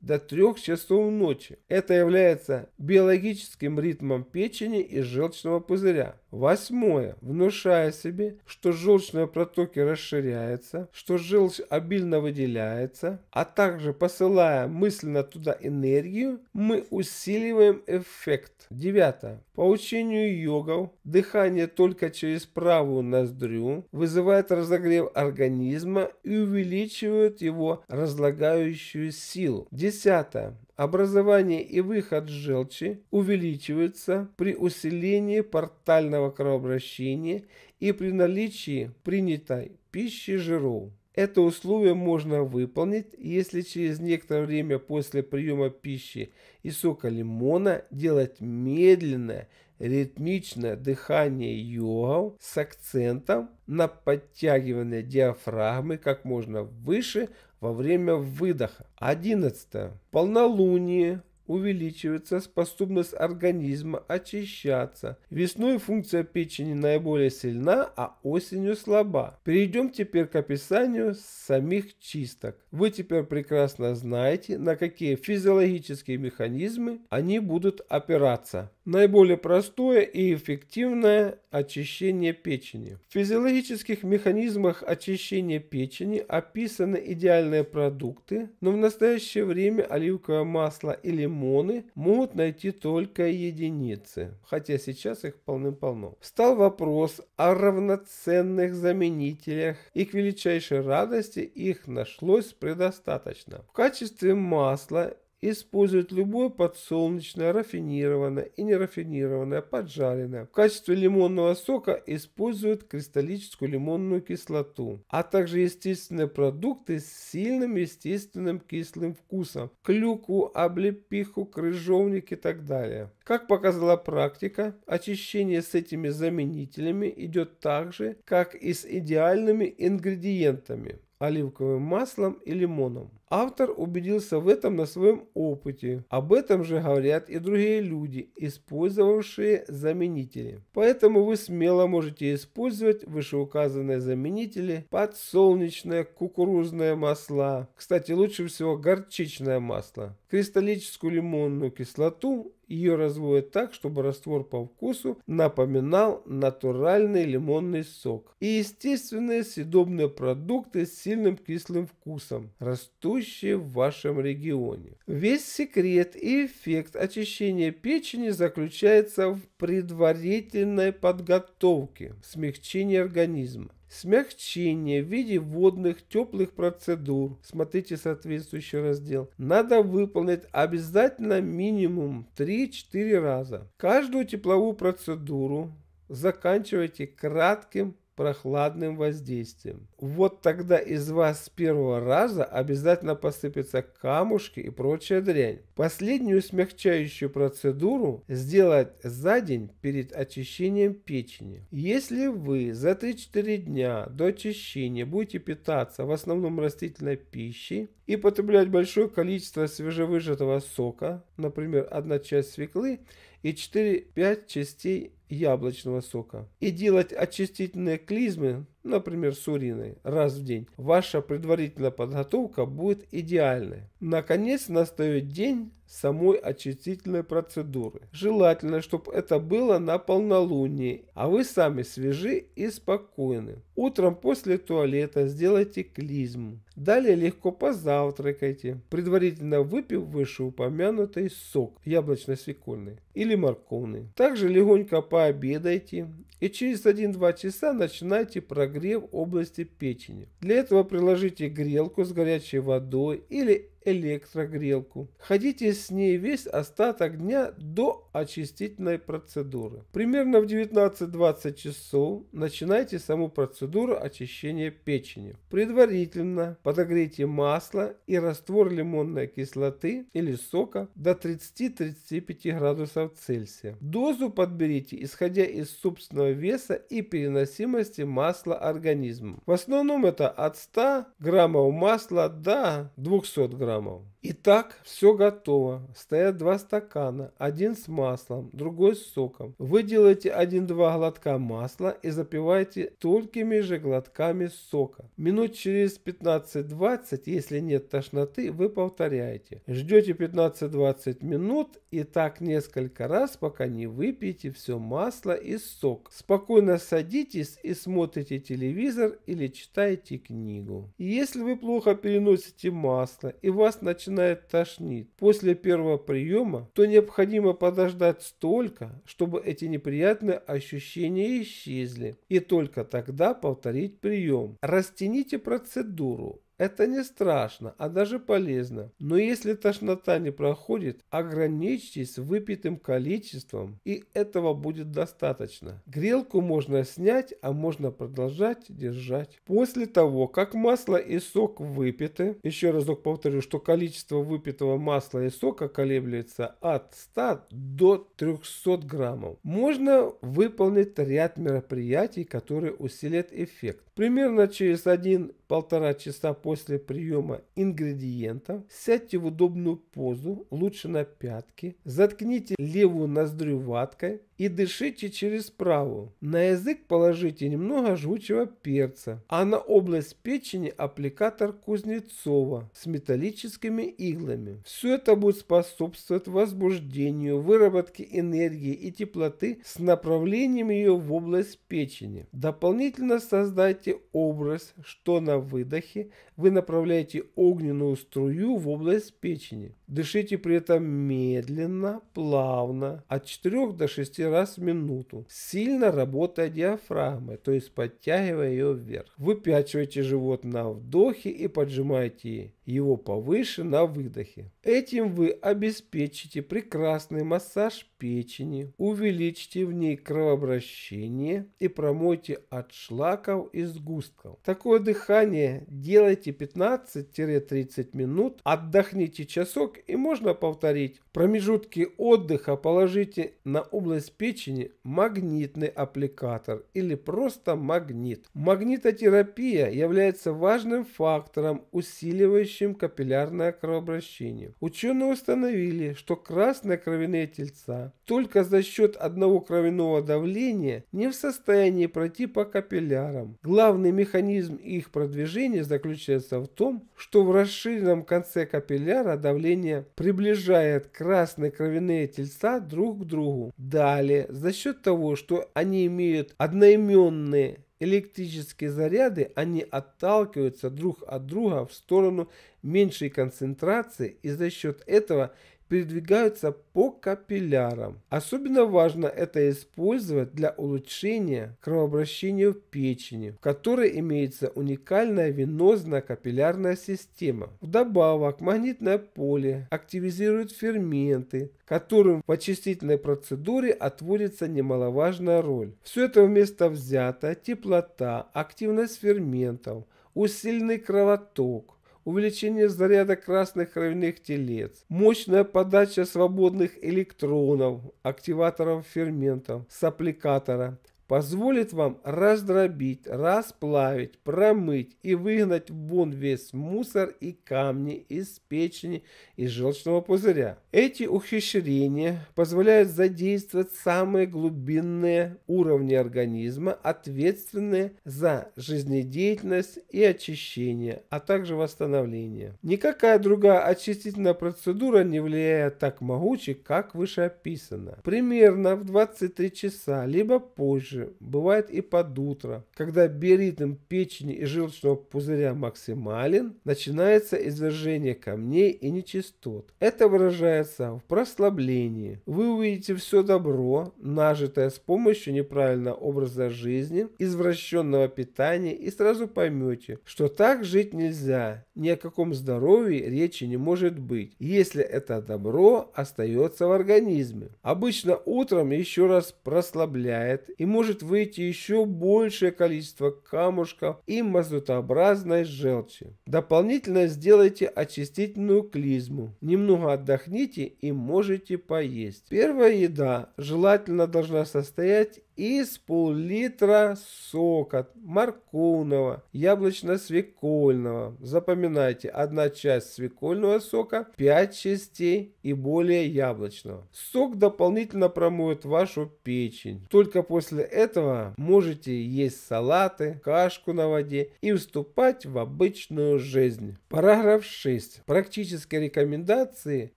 до 3 часов ночи. Это является биологическим ритмом печени и желчного пузыря. Восьмое. Внушая себе, что желчные протоки расширяются, что желчь обильно выделяется, а также посылая мысленно туда энергию, мы усиливаем эффект. Девятое. По учению йогов, дыхание только через правую ноздрю вызывает разогрев организма и увеличивает его разлагающую силу. Десятое. Образование и выход желчи увеличиваются при усилении портального кровообращения и при наличии принятой пищи жиров. Это условие можно выполнить, если через некоторое время после приема пищи и сока лимона делать медленное, ритмичное дыхание йогов с акцентом на подтягивание диафрагмы как можно выше во время выдоха. 11. Полнолуние увеличивается способность организма очищаться. Весной функция печени наиболее сильна, а осенью слаба. Перейдем теперь к описанию самих чисток. Вы теперь прекрасно знаете, на какие физиологические механизмы они будут опираться. Наиболее простое и эффективное очищение печени. В физиологических механизмах очищения печени описаны идеальные продукты, но в настоящее время оливковое масло и лимоны могут найти только единицы, хотя сейчас их полным-полно. Встал вопрос о равноценных заменителях и к величайшей радости их нашлось предостаточно. В качестве масла Используют любое подсолнечное, рафинированное и нерафинированное, поджаренное. В качестве лимонного сока используют кристаллическую лимонную кислоту, а также естественные продукты с сильным естественным кислым вкусом – клюкву, облепиху, крыжовник и так далее. Как показала практика, очищение с этими заменителями идет так же, как и с идеальными ингредиентами – оливковым маслом и лимоном. Автор убедился в этом на своем опыте. Об этом же говорят и другие люди, использовавшие заменители. Поэтому вы смело можете использовать вышеуказанные заменители, подсолнечное, кукурузное масло. Кстати, лучше всего горчичное масло. Кристаллическую лимонную кислоту ее разводят так, чтобы раствор по вкусу напоминал натуральный лимонный сок. И естественные съедобные продукты с сильным кислым вкусом. Растут живущие в вашем регионе. Весь секрет и эффект очищения печени заключается в предварительной подготовке, смягчении организма. Смягчение в виде водных теплых процедур, смотрите соответствующий раздел, надо выполнить обязательно минимум 3-4 раза. Каждую тепловую процедуру заканчивайте кратким прохладным воздействием. Вот тогда из вас с первого раза обязательно посыпятся камушки и прочая дрянь. Последнюю смягчающую процедуру сделать за день перед очищением печени. Если вы за 3-4 дня до очищения будете питаться в основном растительной пищей и потреблять большое количество свежевыжатого сока, например, одна часть свеклы и 4-5 частей яблочного сока и делать очистительные клизмы, например, с уриной, раз в день, ваша предварительная подготовка будет идеальной. Наконец настает день самой очистительной процедуры. Желательно, чтобы это было на полнолунии, а вы сами свежи и спокойны. Утром после туалета сделайте клизму. Далее легко позавтракайте, предварительно выпив вышеупомянутый сок яблочно-свекольный или морковный. Также легонько по пообедайте и через 1-2 часа начинайте прогрев области печени. Для этого приложите грелку с горячей водой или электрогрелку. Ходите с ней весь остаток дня до очистительной процедуры. Примерно в 19-20 часов начинайте саму процедуру очищения печени. Предварительно подогрейте масло и раствор лимонной кислоты или сока до 30-35 градусов Цельсия. Дозу подберите исходя из собственного веса и переносимости масла организмом. В основном это от 100 граммов масла до 200 граммов Elmo. Итак, все готово. Стоят два стакана, один с маслом, другой с соком. Вы делаете 1-2 глотка масла и запиваете толькими же глотками сока. Минут через 15-20, если нет тошноты, вы повторяете. Ждете 15-20 минут и так несколько раз, пока не выпьете все масло и сок. Спокойно садитесь и смотрите телевизор или читаете книгу. Если вы плохо переносите масло и вас начинает начинает тошнить после первого приема, то необходимо подождать столько, чтобы эти неприятные ощущения исчезли, и только тогда повторить прием. Растяните процедуру это не страшно, а даже полезно. Но если тошнота не проходит, ограничьтесь выпитым количеством, и этого будет достаточно. Грелку можно снять, а можно продолжать держать. После того, как масло и сок выпиты, еще разок повторю, что количество выпитого масла и сока колеблется от 100 до 300 граммов, можно выполнить ряд мероприятий, которые усилят эффект. Примерно через 1-1,5 часа после приема ингредиентов сядьте в удобную позу, лучше на пятки, заткните левую ноздрю ваткой и дышите через правую. На язык положите немного жгучего перца, а на область печени аппликатор Кузнецова с металлическими иглами. Все это будет способствовать возбуждению, выработке энергии и теплоты с направлением ее в область печени. Дополнительно создайте образ, что на выдохе, вы направляете огненную струю в область печени. Дышите при этом медленно, плавно, от 4 до 6 раз в минуту, сильно работая диафрагмой, то есть подтягивая ее вверх. Выпячивайте живот на вдохе и поджимайте его повыше на выдохе. Этим вы обеспечите прекрасный массаж печени, увеличите в ней кровообращение и промойте от шлаков и сгустков. Такое дыхание делайте 15-30 минут, отдохните часок и можно повторить. Промежутки отдыха положите на область печени магнитный аппликатор или просто магнит. Магнитотерапия является важным фактором, усиливающим капиллярное кровообращение. Ученые установили, что красные кровяные тельца только за счет одного кровяного давления не в состоянии пройти по капиллярам. Главный механизм их продвижения заключается заключается в том, что в расширенном конце капилляра давление приближает красные кровяные тельца друг к другу. Далее, за счет того, что они имеют одноименные электрические заряды, они отталкиваются друг от друга в сторону меньшей концентрации и за счет этого передвигаются по капиллярам. Особенно важно это использовать для улучшения кровообращения в печени, в которой имеется уникальная венозно-капиллярная система. Вдобавок магнитное поле активизирует ферменты, которым в очистительной процедуре отводится немаловажная роль. Все это вместо взято, теплота, активность ферментов, усиленный кровоток, увеличение заряда красных кровяных телец, мощная подача свободных электронов, активаторов ферментов, саппликатора, позволит вам раздробить, расплавить, промыть и выгнать вон весь мусор и камни из печени и желчного пузыря. Эти ухищрения позволяют задействовать самые глубинные уровни организма, ответственные за жизнедеятельность и очищение, а также восстановление. Никакая другая очистительная процедура не влияет так могуче, как вышеописано. Примерно в 23 часа, либо позже же бывает и под утро, когда биоритм печени и желчного пузыря максимален, начинается извержение камней и нечистот. Это выражается в прослаблении. Вы увидите все добро, нажитое с помощью неправильного образа жизни, извращенного питания и сразу поймете, что так жить нельзя, ни о каком здоровье речи не может быть, если это добро остается в организме. Обычно утром еще раз прослабляет и может может выйти еще большее количество камушков и мазутообразной желчи. Дополнительно сделайте очистительную клизму. Немного отдохните и можете поесть. Первая еда желательно должна состоять из пол-литра сока морковного, яблочно-свекольного. Запоминайте, одна часть свекольного сока, 5 частей и более яблочного. Сок дополнительно промоет вашу печень. Только после этого можете есть салаты, кашку на воде и вступать в обычную жизнь. Параграф 6. Практические рекомендации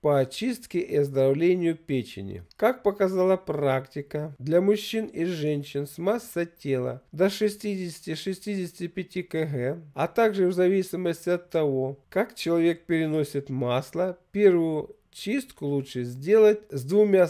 по очистке и оздоровлению печени. Как показала практика, для мужчин и женщин с массой тела до 60-65 кг, а также в зависимости от того, как человек переносит масло, первую чистку лучше сделать с двумя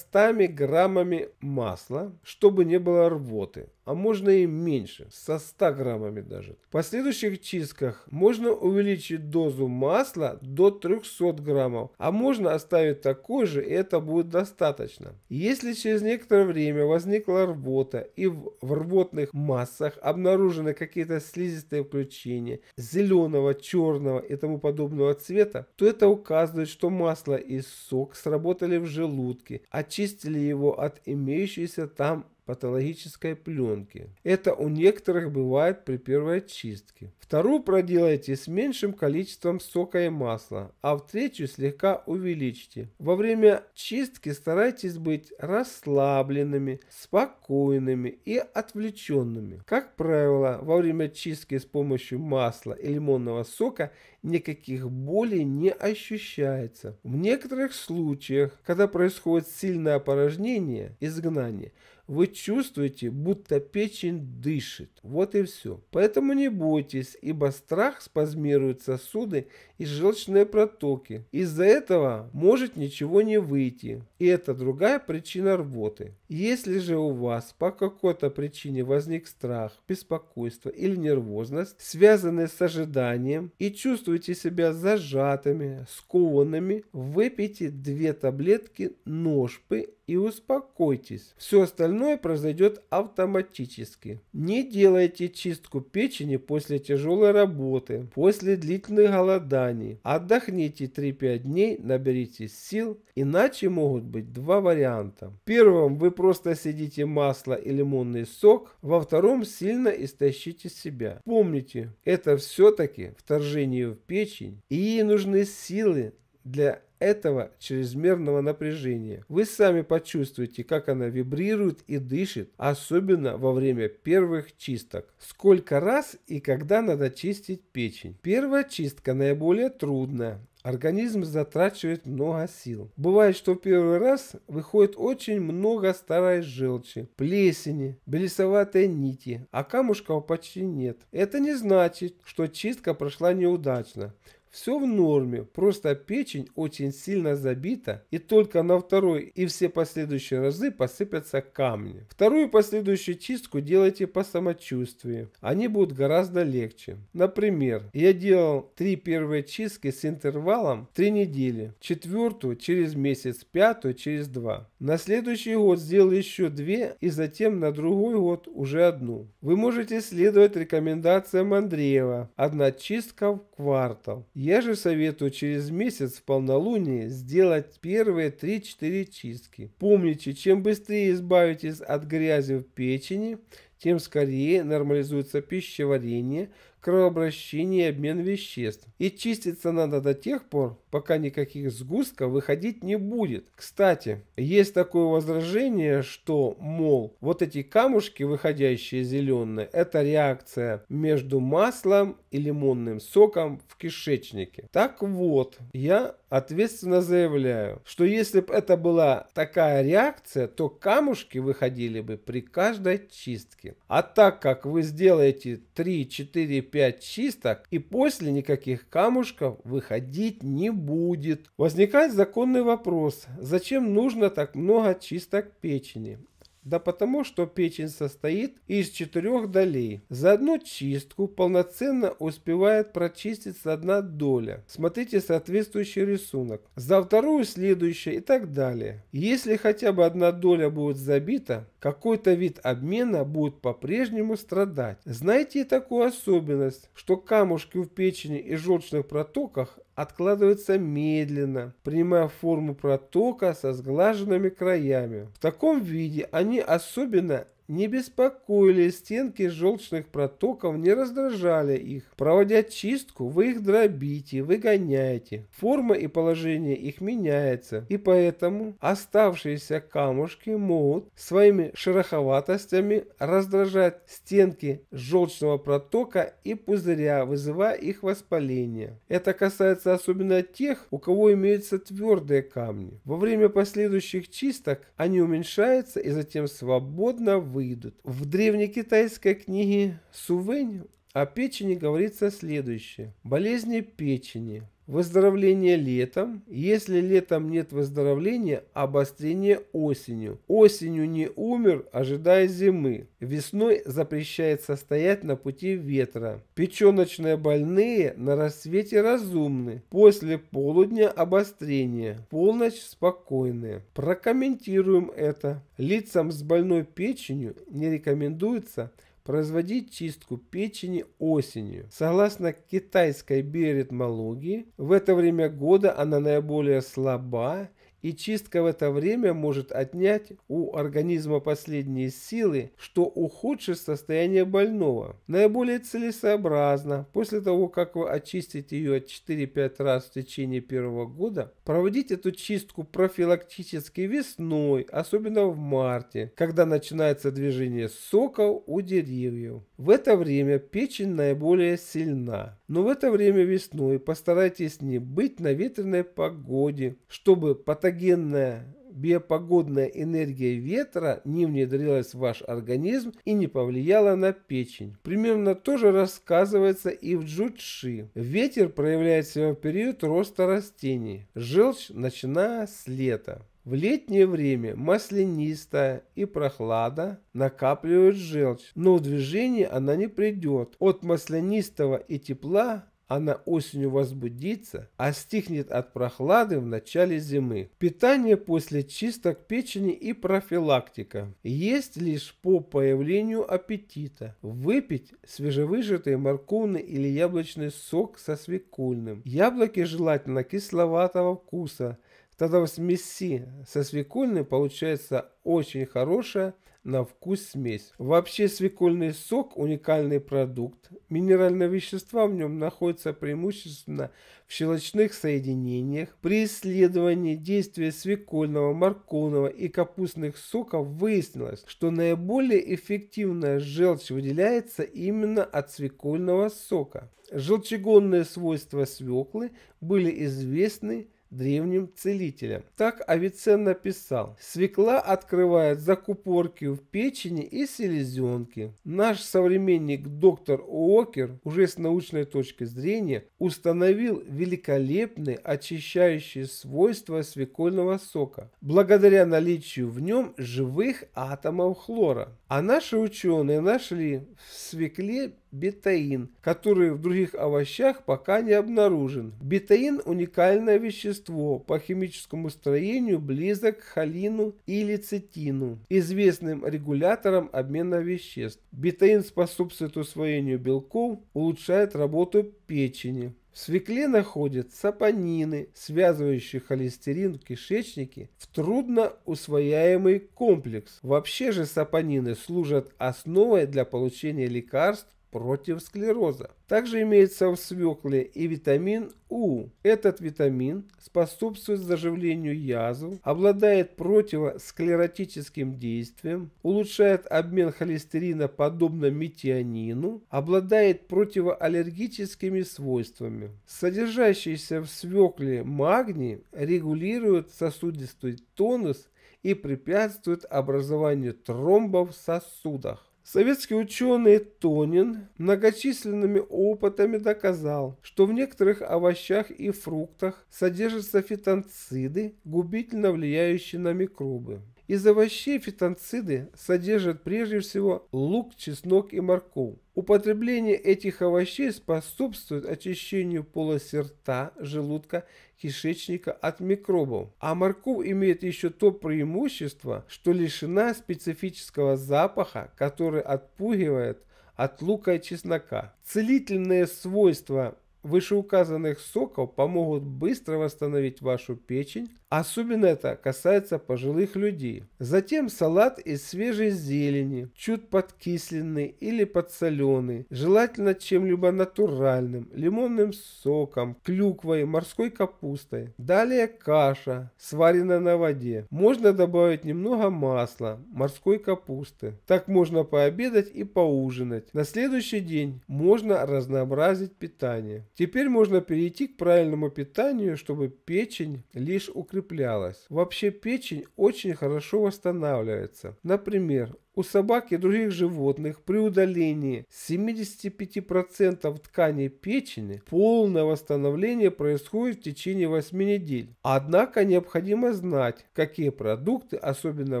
граммами масла, чтобы не было рвоты а можно и меньше, со 100 граммами даже. В последующих чистках можно увеличить дозу масла до 300 граммов, а можно оставить такой же, и это будет достаточно. Если через некоторое время возникла рвота и в, рвотных массах обнаружены какие-то слизистые включения зеленого, черного и тому подобного цвета, то это указывает, что масло и сок сработали в желудке, очистили его от имеющейся там патологической пленки. Это у некоторых бывает при первой очистке. Вторую проделайте с меньшим количеством сока и масла, а в третью слегка увеличьте. Во время чистки старайтесь быть расслабленными, спокойными и отвлеченными. Как правило, во время чистки с помощью масла и лимонного сока никаких болей не ощущается. В некоторых случаях, когда происходит сильное опорожнение, изгнание – вы чувствуете, будто печень дышит. Вот и все. Поэтому не бойтесь, ибо страх спазмирует сосуды и желчные протоки. Из-за этого может ничего не выйти. И это другая причина рвоты. Если же у вас по какой-то причине возник страх, беспокойство или нервозность, связанные с ожиданием, и чувствуете себя зажатыми, скованными, выпейте две таблетки ножпы и успокойтесь. Все остальное произойдет автоматически. Не делайте чистку печени после тяжелой работы, после длительных голоданий. Отдохните 3-5 дней, наберитесь сил, иначе могут быть два варианта. В первом вы просто съедите масло и лимонный сок, во втором сильно истощите себя. Помните, это все-таки вторжение в печень, и ей нужны силы для этого чрезмерного напряжения. Вы сами почувствуете, как она вибрирует и дышит, особенно во время первых чисток. Сколько раз и когда надо чистить печень. Первая чистка наиболее трудная, Организм затрачивает много сил. Бывает, что в первый раз выходит очень много старой желчи, плесени, белесоватой нити, а камушков почти нет. Это не значит, что чистка прошла неудачно. Все в норме, просто печень очень сильно забита, и только на второй и все последующие разы посыпятся камни. Вторую последующую чистку делайте по самочувствию, они будут гораздо легче. Например, я делал три первые чистки с интервалом 3 недели, четвертую через месяц, пятую через два. На следующий год сделал еще две и затем на другой год уже одну. Вы можете следовать рекомендациям Андреева, одна чистка в квартал. Я же советую через месяц в полнолуние сделать первые 3-4 чистки. Помните, чем быстрее избавитесь от грязи в печени, тем скорее нормализуется пищеварение, кровообращение и обмен веществ. И чиститься надо до тех пор, пока никаких сгустков выходить не будет. Кстати, есть такое возражение, что, мол, вот эти камушки, выходящие зеленые, это реакция между маслом и лимонным соком в кишечнике. Так вот, я ответственно заявляю, что если бы это была такая реакция, то камушки выходили бы при каждой чистке. А так как вы сделаете 3, 4, 5 чисток и после никаких камушков выходить не будет будет. Возникает законный вопрос, зачем нужно так много чисток печени? Да потому, что печень состоит из четырех долей. За одну чистку полноценно успевает прочиститься одна доля. Смотрите соответствующий рисунок. За вторую следующая и так далее. Если хотя бы одна доля будет забита, какой-то вид обмена будет по-прежнему страдать. Знаете и такую особенность, что камушки в печени и желчных протоках откладывается медленно, принимая форму протока со сглаженными краями. В таком виде они особенно не беспокоили, стенки желчных протоков не раздражали их. Проводя чистку, вы их дробите, выгоняете. Форма и положение их меняется, и поэтому оставшиеся камушки могут своими шероховатостями раздражать стенки желчного протока и пузыря, вызывая их воспаление. Это касается особенно тех, у кого имеются твердые камни. Во время последующих чисток они уменьшаются и затем свободно выйдут. В древнекитайской книге Сувень о печени говорится следующее. Болезни печени. Выздоровление летом. Если летом нет выздоровления, обострение осенью. Осенью не умер, ожидая зимы. Весной запрещается стоять на пути ветра. Печеночные больные на рассвете разумны. После полудня обострение. Полночь спокойная. Прокомментируем это. Лицам с больной печенью не рекомендуется – производить чистку печени осенью. Согласно китайской биоритмологии, в это время года она наиболее слаба и чистка в это время может отнять у организма последние силы, что ухудшит состояние больного. Наиболее целесообразно, после того, как вы очистите ее 4-5 раз в течение первого года, проводить эту чистку профилактически весной, особенно в марте, когда начинается движение соков у деревьев. В это время печень наиболее сильна. Но в это время весной постарайтесь не быть на ветреной погоде, чтобы патогенная биопогодная энергия ветра не внедрилась в ваш организм и не повлияла на печень. Примерно то же рассказывается и в джутши. Ветер проявляет себя в период роста растений, желчь начиная с лета. В летнее время маслянистая и прохлада накапливают желчь, но в движение она не придет. От маслянистого и тепла она осенью возбудится, а стихнет от прохлады в начале зимы. Питание после чисток печени и профилактика. Есть лишь по появлению аппетита. Выпить свежевыжатый морковный или яблочный сок со свекольным. Яблоки желательно кисловатого вкуса Тогда в смеси со свекольной получается очень хорошая на вкус смесь. Вообще свекольный сок – уникальный продукт. Минеральные вещества в нем находятся преимущественно в щелочных соединениях. При исследовании действия свекольного, морковного и капустных соков выяснилось, что наиболее эффективная желчь выделяется именно от свекольного сока. Желчегонные свойства свеклы были известны древним целителем. Так Авиценна писал, «Свекла открывает закупорки в печени и селезенке». Наш современник доктор Окер уже с научной точки зрения установил великолепные очищающие свойства свекольного сока, благодаря наличию в нем живых атомов хлора. А наши ученые нашли в свекле бетаин, который в других овощах пока не обнаружен. Бетаин – уникальное вещество, вещество по химическому строению близок к холину и лецитину, известным регулятором обмена веществ. Бетаин способствует усвоению белков, улучшает работу печени. В свекле находят сапонины, связывающие холестерин в кишечнике в трудноусвояемый комплекс. Вообще же сапонины служат основой для получения лекарств против склероза. Также имеется в свекле и витамин У. Этот витамин способствует заживлению язв, обладает противосклеротическим действием, улучшает обмен холестерина подобно метионину, обладает противоаллергическими свойствами. Содержащийся в свекле магний регулирует сосудистый тонус и препятствует образованию тромбов в сосудах. Советский ученый Тонин многочисленными опытами доказал, что в некоторых овощах и фруктах содержатся фитонциды, губительно влияющие на микробы. Из овощей фитонциды содержат прежде всего лук, чеснок и морковь. Употребление этих овощей способствует очищению полости рта, желудка, кишечника от микробов. А морковь имеет еще то преимущество, что лишена специфического запаха, который отпугивает от лука и чеснока. Целительные свойства вышеуказанных соков помогут быстро восстановить вашу печень, Особенно это касается пожилых людей. Затем салат из свежей зелени, чуть подкисленный или подсоленый, желательно чем-либо натуральным, лимонным соком, клюквой, морской капустой. Далее каша, сваренная на воде. Можно добавить немного масла, морской капусты. Так можно пообедать и поужинать. На следующий день можно разнообразить питание. Теперь можно перейти к правильному питанию, чтобы печень лишь укрепилась укреплялась. Вообще печень очень хорошо восстанавливается. Например, у собак и других животных при удалении 75% ткани печени полное восстановление происходит в течение 8 недель. Однако необходимо знать, какие продукты особенно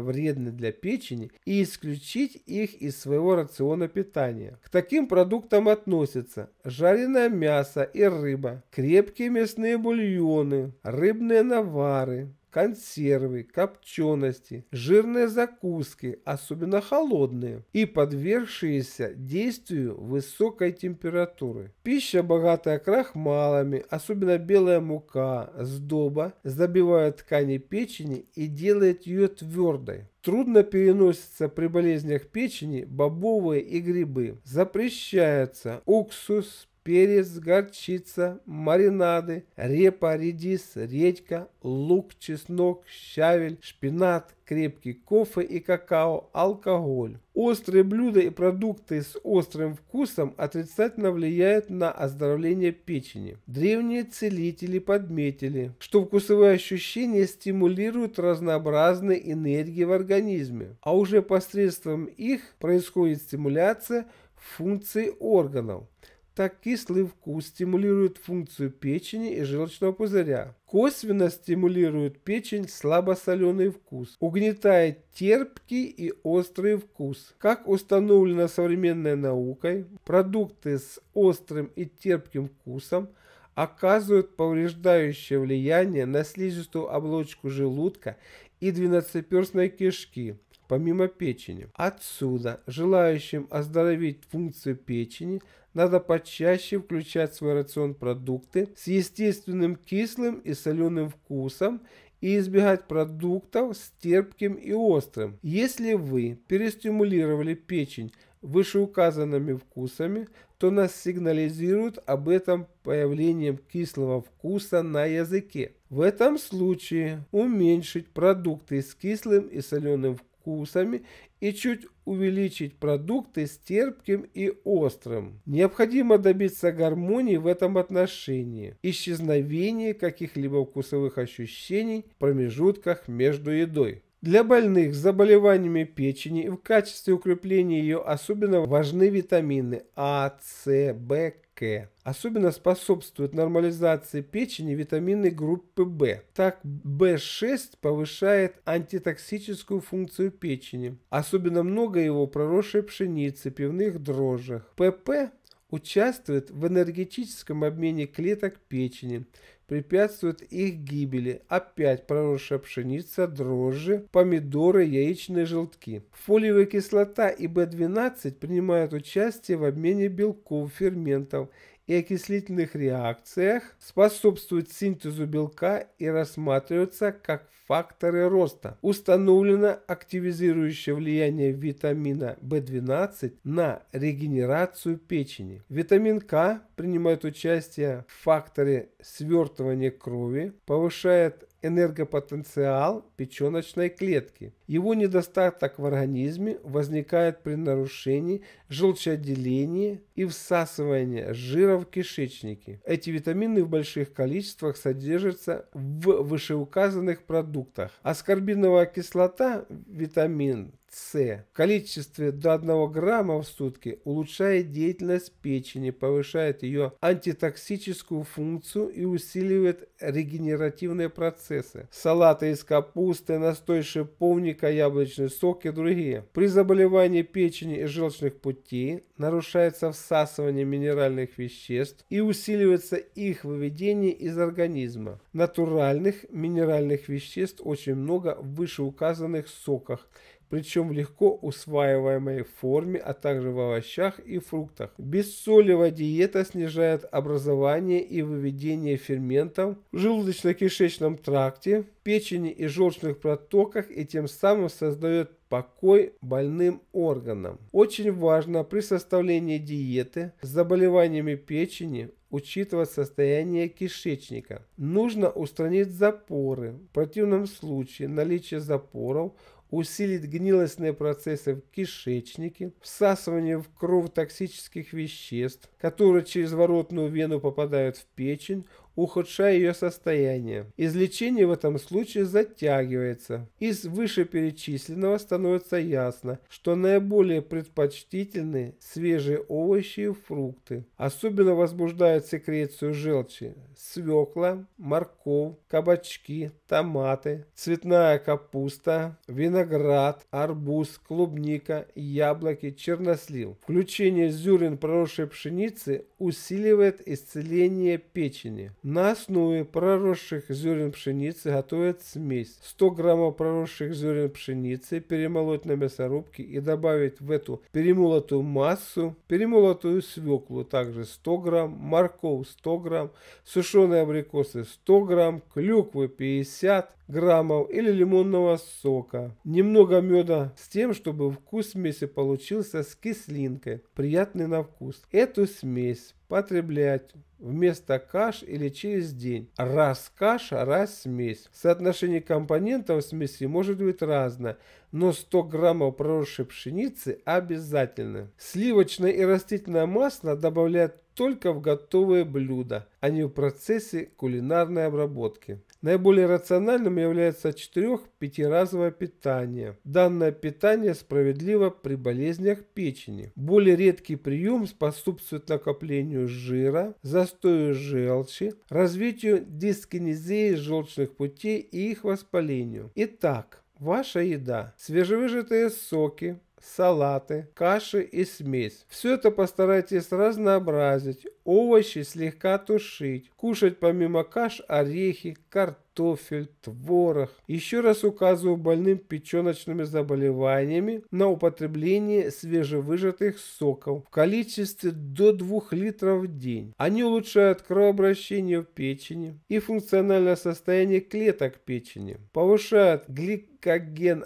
вредны для печени и исключить их из своего рациона питания. К таким продуктам относятся жареное мясо и рыба, крепкие мясные бульоны, рыбные навары, консервы, копчености, жирные закуски, особенно холодные, и подвергшиеся действию высокой температуры. Пища, богатая крахмалами, особенно белая мука, сдоба, забивает ткани печени и делает ее твердой. Трудно переносится при болезнях печени бобовые и грибы. Запрещается уксус, перец, горчица, маринады, репа, редис, редька, лук, чеснок, щавель, шпинат, крепкий кофе и какао, алкоголь. Острые блюда и продукты с острым вкусом отрицательно влияют на оздоровление печени. Древние целители подметили, что вкусовые ощущения стимулируют разнообразные энергии в организме, а уже посредством их происходит стимуляция функций органов – так кислый вкус стимулирует функцию печени и желчного пузыря. Косвенно стимулирует печень слабосоленый вкус, угнетает терпкий и острый вкус. Как установлено современной наукой, продукты с острым и терпким вкусом оказывают повреждающее влияние на слизистую оболочку желудка и двенадцатиперстной кишки, помимо печени. Отсюда желающим оздоровить функцию печени надо почаще включать в свой рацион продукты с естественным кислым и соленым вкусом и избегать продуктов с терпким и острым. Если вы перестимулировали печень вышеуказанными вкусами, то нас сигнализируют об этом появлением кислого вкуса на языке. В этом случае уменьшить продукты с кислым и соленым вкусом вкусами и чуть увеличить продукты с терпким и острым. Необходимо добиться гармонии в этом отношении, исчезновения каких-либо вкусовых ощущений в промежутках между едой. Для больных с заболеваниями печени в качестве укрепления ее особенно важны витамины А, С, В, К. Особенно способствуют нормализации печени витамины группы В. Так В6 повышает антитоксическую функцию печени. Особенно много его в проросшей пшенице, пивных дрожжах. ПП участвует в энергетическом обмене клеток печени, препятствует их гибели. Опять проросшая пшеница, дрожжи, помидоры, яичные желтки. Фолиевая кислота и В12 принимают участие в обмене белков, ферментов и окислительных реакциях, способствуют синтезу белка и рассматриваются как факторы роста. Установлено активизирующее влияние витамина В12 на регенерацию печени. Витамин К принимает участие в факторе свертывания крови, повышает энергопотенциал печеночной клетки. Его недостаток в организме возникает при нарушении желчеотделения и всасывания жира в кишечнике. Эти витамины в больших количествах содержатся в вышеуказанных продуктах. Аскорбиновая кислота, витамин с в количестве до 1 грамма в сутки улучшает деятельность печени, повышает ее антитоксическую функцию и усиливает регенеративные процессы. Салаты из капусты, настой шиповника, яблочный сок и другие. При заболевании печени и желчных путей нарушается всасывание минеральных веществ и усиливается их выведение из организма. Натуральных минеральных веществ очень много в вышеуказанных соках причем в легко усваиваемой форме, а также в овощах и фруктах. Бессолевая диета снижает образование и выведение ферментов в желудочно-кишечном тракте, печени и желчных протоках и тем самым создает покой больным органам. Очень важно при составлении диеты с заболеваниями печени учитывать состояние кишечника. Нужно устранить запоры. В противном случае наличие запоров – усилит гнилостные процессы в кишечнике, всасывание в кровь токсических веществ, которые через воротную вену попадают в печень, ухудшая ее состояние. Излечение в этом случае затягивается. Из вышеперечисленного становится ясно, что наиболее предпочтительны свежие овощи и фрукты. Особенно возбуждают секрецию желчи свекла, морковь, кабачки, томаты, цветная капуста, виноград, арбуз, клубника, яблоки, чернослив. Включение зюрин проросшей пшеницы усиливает исцеление печени. На основе проросших зерен пшеницы готовят смесь. 100 граммов проросших зерен пшеницы перемолоть на мясорубке и добавить в эту перемолотую массу, перемолотую свеклу также 100 грамм, морковь 100 грамм, сушеные абрикосы 100 грамм, клюквы 50 граммов или лимонного сока. Немного меда с тем, чтобы вкус смеси получился с кислинкой, приятный на вкус. Эту смесь потреблять вместо каш или через день. Раз каша, раз смесь. Соотношение компонентов смеси может быть разное, но 100 граммов проросшей пшеницы обязательно. Сливочное и растительное масло добавляют только в готовые блюда, а не в процессе кулинарной обработки. Наиболее рациональным является 4-5-разовое питание. Данное питание справедливо при болезнях печени. Более редкий прием способствует накоплению жира, за застою желчи, развитию дискинезии желчных путей и их воспалению. Итак, ваша еда, свежевыжатые соки, салаты, каши и смесь. Все это постарайтесь разнообразить, овощи слегка тушить, кушать помимо каш орехи, картофель, картофель, творог. Еще раз указываю больным печеночными заболеваниями на употребление свежевыжатых соков в количестве до 2 литров в день. Они улучшают кровообращение в печени и функциональное состояние клеток печени, повышают гликоген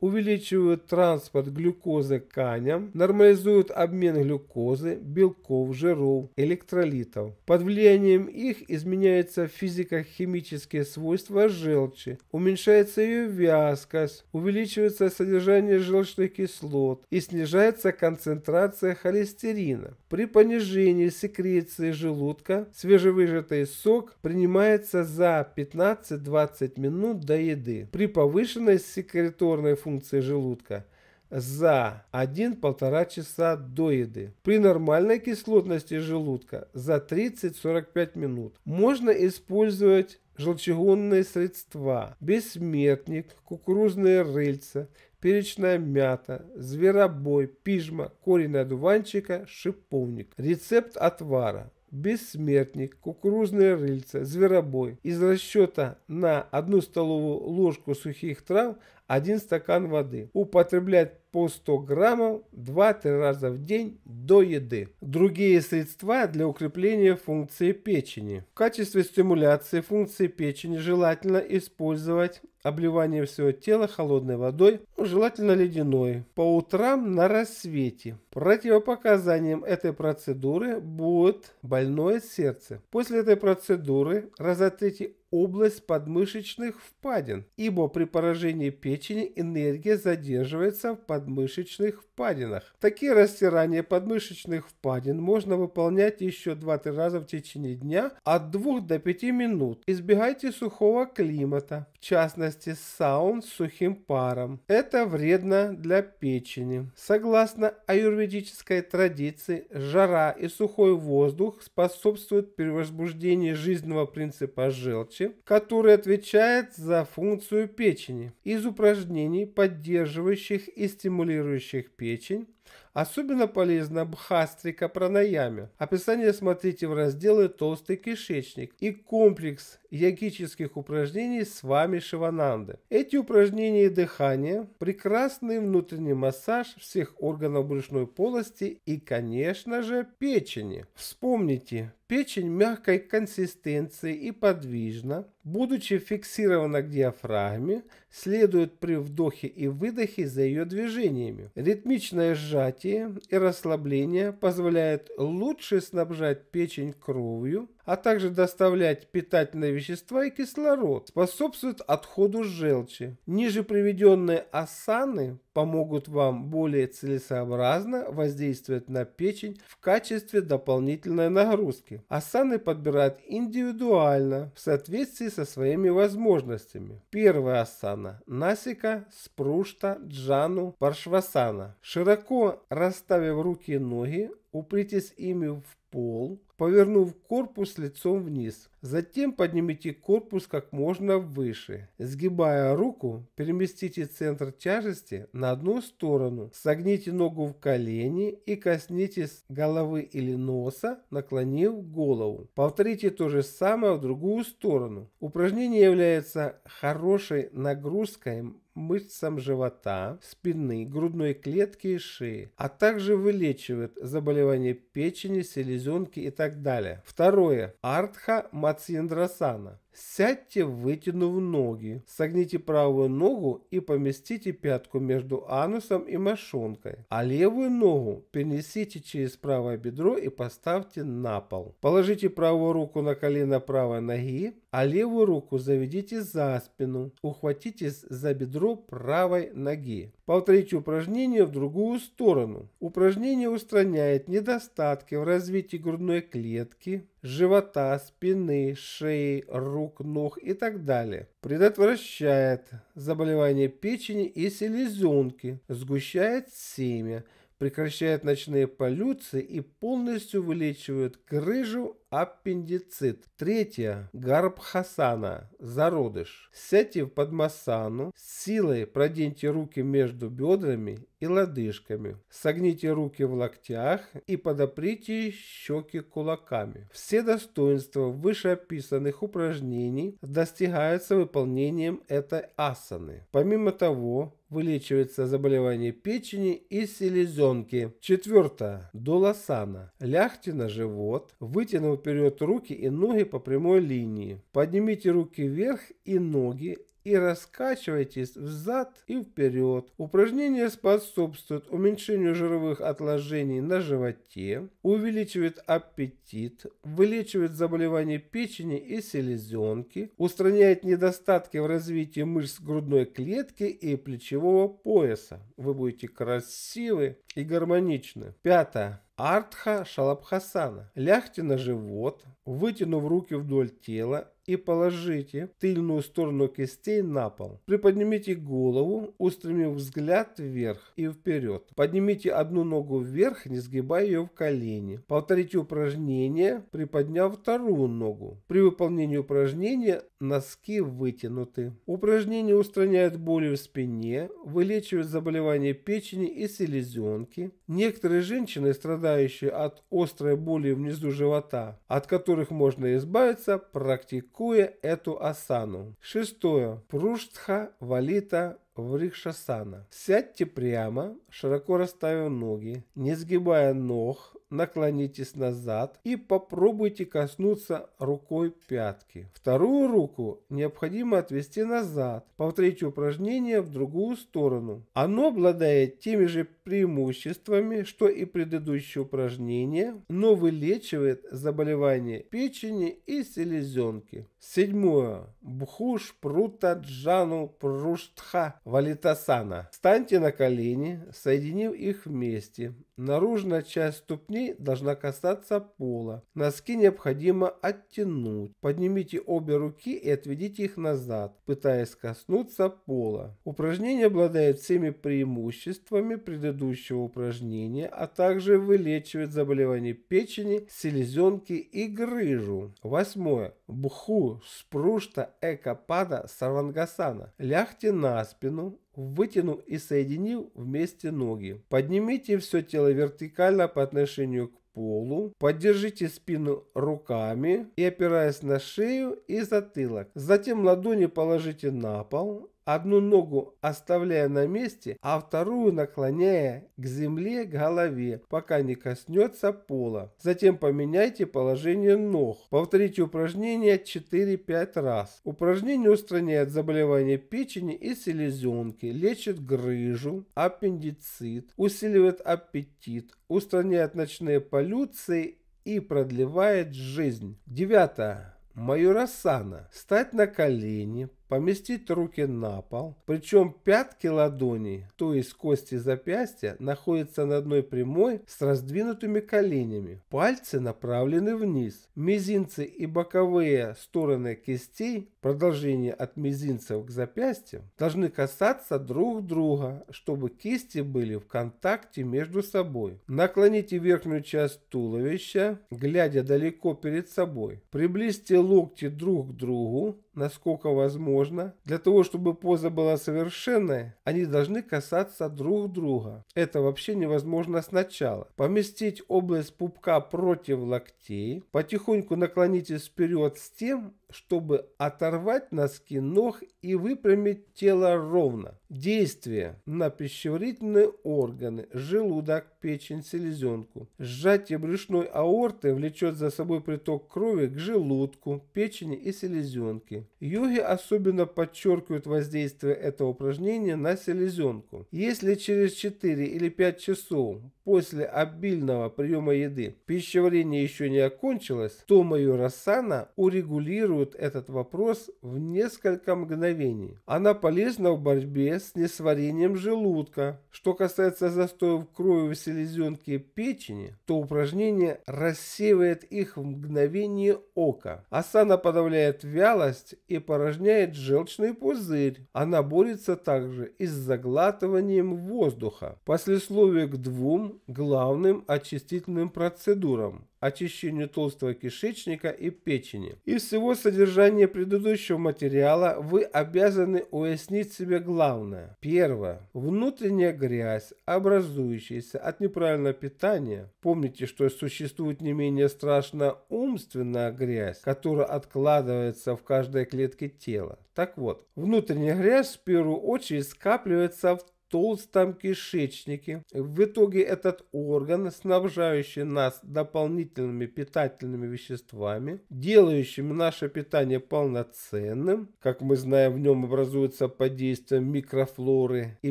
увеличивают транспорт глюкозы к тканям, нормализуют обмен глюкозы, белков, жиров, электролитов. Под влиянием их изменяются физико-химические свойства желчи, уменьшается ее вязкость, увеличивается содержание желчных кислот и снижается концентрация холестерина. При понижении секреции желудка свежевыжатый сок принимается за 15-20 минут до еды. При повышенной секреторной функции функции желудка за 1-1,5 часа до еды. При нормальной кислотности желудка за 30-45 минут можно использовать желчегонные средства, бессмертник, кукурузные рыльца, перечная мята, зверобой, пижма, корень одуванчика, шиповник. Рецепт отвара. Бессмертник, кукурузные рыльца, зверобой. Из расчета на 1 столовую ложку сухих трав 1 стакан воды. Употреблять по 100 граммов 2-3 раза в день до еды. Другие средства для укрепления функции печени. В качестве стимуляции функции печени желательно использовать обливание всего тела холодной водой, ну, желательно ледяной, по утрам на рассвете. Противопоказанием этой процедуры будет больное сердце. После этой процедуры разотрите область подмышечных впадин, ибо при поражении печени энергия задерживается в подмышечных впадинах. Такие растирания подмышечных впадин можно выполнять еще 2-3 раза в течение дня от 2 до 5 минут. Избегайте сухого климата, в частности саун с сухим паром. Это вредно для печени. Согласно аюрведической традиции, жара и сухой воздух способствуют перевозбуждению жизненного принципа желчи желчи, который отвечает за функцию печени. Из упражнений, поддерживающих и стимулирующих печень, Особенно полезно бхастрика пранаяме. Описание смотрите в разделы «Толстый кишечник» и комплекс йогических упражнений с вами Шивананды. Эти упражнения и дыхание, прекрасный внутренний массаж всех органов брюшной полости и, конечно же, печени. Вспомните, печень мягкой консистенции и подвижна, будучи фиксирована к диафрагме, следует при вдохе и выдохе за ее движениями. Ритмичное сжатие и расслабление позволяет лучше снабжать печень кровью, а также доставлять питательные вещества и кислород, способствует отходу желчи. Ниже приведенные асаны помогут вам более целесообразно воздействовать на печень в качестве дополнительной нагрузки. Асаны подбирают индивидуально в соответствии со своими возможностями. Первая асана – Насика, Спрушта, Джану, Паршвасана. Широко расставив руки и ноги, упритесь ими в пол, повернув корпус лицом вниз. Затем поднимите корпус как можно выше. Сгибая руку, переместите центр тяжести на одну сторону. Согните ногу в колени и коснитесь головы или носа, наклонив голову. Повторите то же самое в другую сторону. Упражнение является хорошей нагрузкой мышцам живота, спины, грудной клетки и шеи, а также вылечивает заболевания печени, селезенки и так так далее. Второе. Артха Мациндрасана. Сядьте, вытянув ноги. Согните правую ногу и поместите пятку между анусом и мошонкой, а левую ногу перенесите через правое бедро и поставьте на пол. Положите правую руку на колено правой ноги, а левую руку заведите за спину. Ухватитесь за бедро правой ноги. Повторите упражнение в другую сторону. Упражнение устраняет недостатки в развитии грудной клетки, живота, спины, шеи, рук, ног и так далее. Предотвращает заболевание печени и селезенки, сгущает семя, прекращает ночные полюции и полностью вылечивает крыжу аппендицит. Третье – гарбхасана, зародыш. Сядьте в подмассану. силой проденьте руки между бедрами и лодыжками. Согните руки в локтях и подоприте щеки кулаками. Все достоинства вышеописанных упражнений достигаются выполнением этой асаны. Помимо того, вылечивается заболевание печени и селезенки. Четвертое. Доласана. Лягте на живот, вытянув вперед руки и ноги по прямой линии. Поднимите руки вверх и ноги и раскачивайтесь взад и вперед. Упражнение способствует уменьшению жировых отложений на животе, увеличивает аппетит, вылечивает заболевания печени и селезенки, устраняет недостатки в развитии мышц грудной клетки и плечевого пояса. Вы будете красивы и гармоничны. Пятое. Артха Шалабхасана. Лягте на живот, вытянув руки вдоль тела и положите тыльную сторону кистей на пол. Приподнимите голову, устремив взгляд вверх и вперед. Поднимите одну ногу вверх, не сгибая ее в колени. Повторите упражнение, приподняв вторую ногу. При выполнении упражнения носки вытянуты. Упражнение устраняет боли в спине, вылечивает заболевания печени и селезенки. Некоторые женщины, страдающие от острой боли внизу живота, от которых можно избавиться, практикуют практикуя эту асану. Шестое. Пруштха валита врикшасана. Сядьте прямо, широко расставив ноги, не сгибая ног, наклонитесь назад и попробуйте коснуться рукой пятки. Вторую руку необходимо отвести назад. Повторите упражнение в другую сторону. Оно обладает теми же преимуществами, что и предыдущее упражнение, но вылечивает заболевания печени и селезенки. Седьмую. Бхуш Прутаджану Пруштха Валитасана. Встаньте на колени, соединив их вместе. Наружная часть ступней должна касаться пола. Носки необходимо оттянуть. Поднимите обе руки и отведите их назад, пытаясь коснуться пола. Упражнение обладает всеми преимуществами предыдущего упражнения, а также вылечивает заболевания печени, селезенки и грыжу. Восьмое. Бхуш руку Экопада Сарвангасана. Лягте на спину, вытяну и соединив вместе ноги. Поднимите все тело вертикально по отношению к полу, поддержите спину руками и опираясь на шею и затылок. Затем ладони положите на пол одну ногу оставляя на месте, а вторую наклоняя к земле, к голове, пока не коснется пола. Затем поменяйте положение ног. Повторите упражнение 4-5 раз. Упражнение устраняет заболевания печени и селезенки, лечит грыжу, аппендицит, усиливает аппетит, устраняет ночные полюции и продлевает жизнь. Девятое. Майорасана. Стать на колени, Поместить руки на пол, причем пятки ладоней, то есть кости запястья, находятся на одной прямой с раздвинутыми коленями. Пальцы направлены вниз. Мизинцы и боковые стороны кистей, продолжение от мизинцев к запястьям) должны касаться друг друга, чтобы кисти были в контакте между собой. Наклоните верхнюю часть туловища, глядя далеко перед собой. Приблизьте локти друг к другу, насколько возможно, для того, чтобы поза была совершенной, они должны касаться друг друга. Это вообще невозможно сначала. Поместить область пупка против локтей, потихоньку наклонитесь вперед с тем, чтобы оторвать носки ног и выпрямить тело ровно. Действие на пищеварительные органы, желудок, печень, селезенку. Сжатие брюшной аорты влечет за собой приток крови к желудку, печени и селезенке. Йоги особенно подчеркивают воздействие этого упражнения на селезенку. Если через 4 или 5 часов после обильного приема еды пищеварение еще не окончилось, то майорасана урегулирует этот вопрос в несколько мгновений. Она полезна в борьбе с несварением желудка. Что касается застоев крови в селезенке и печени, то упражнение рассеивает их в мгновение ока. Асана подавляет вялость и порожняет желчный пузырь. Она борется также и с заглатыванием воздуха. Послесловие к двум главным очистительным процедурам – очищению толстого кишечника и печени. Из всего содержания предыдущего материала вы обязаны уяснить себе главное. Первое. Внутренняя грязь, образующаяся от неправильного питания. Помните, что существует не менее страшная умственная грязь, которая откладывается в каждой клетке тела. Так вот, внутренняя грязь в первую очередь скапливается в толстом кишечнике. В итоге этот орган, снабжающий нас дополнительными питательными веществами, делающими наше питание полноценным, как мы знаем, в нем образуется под действием микрофлоры и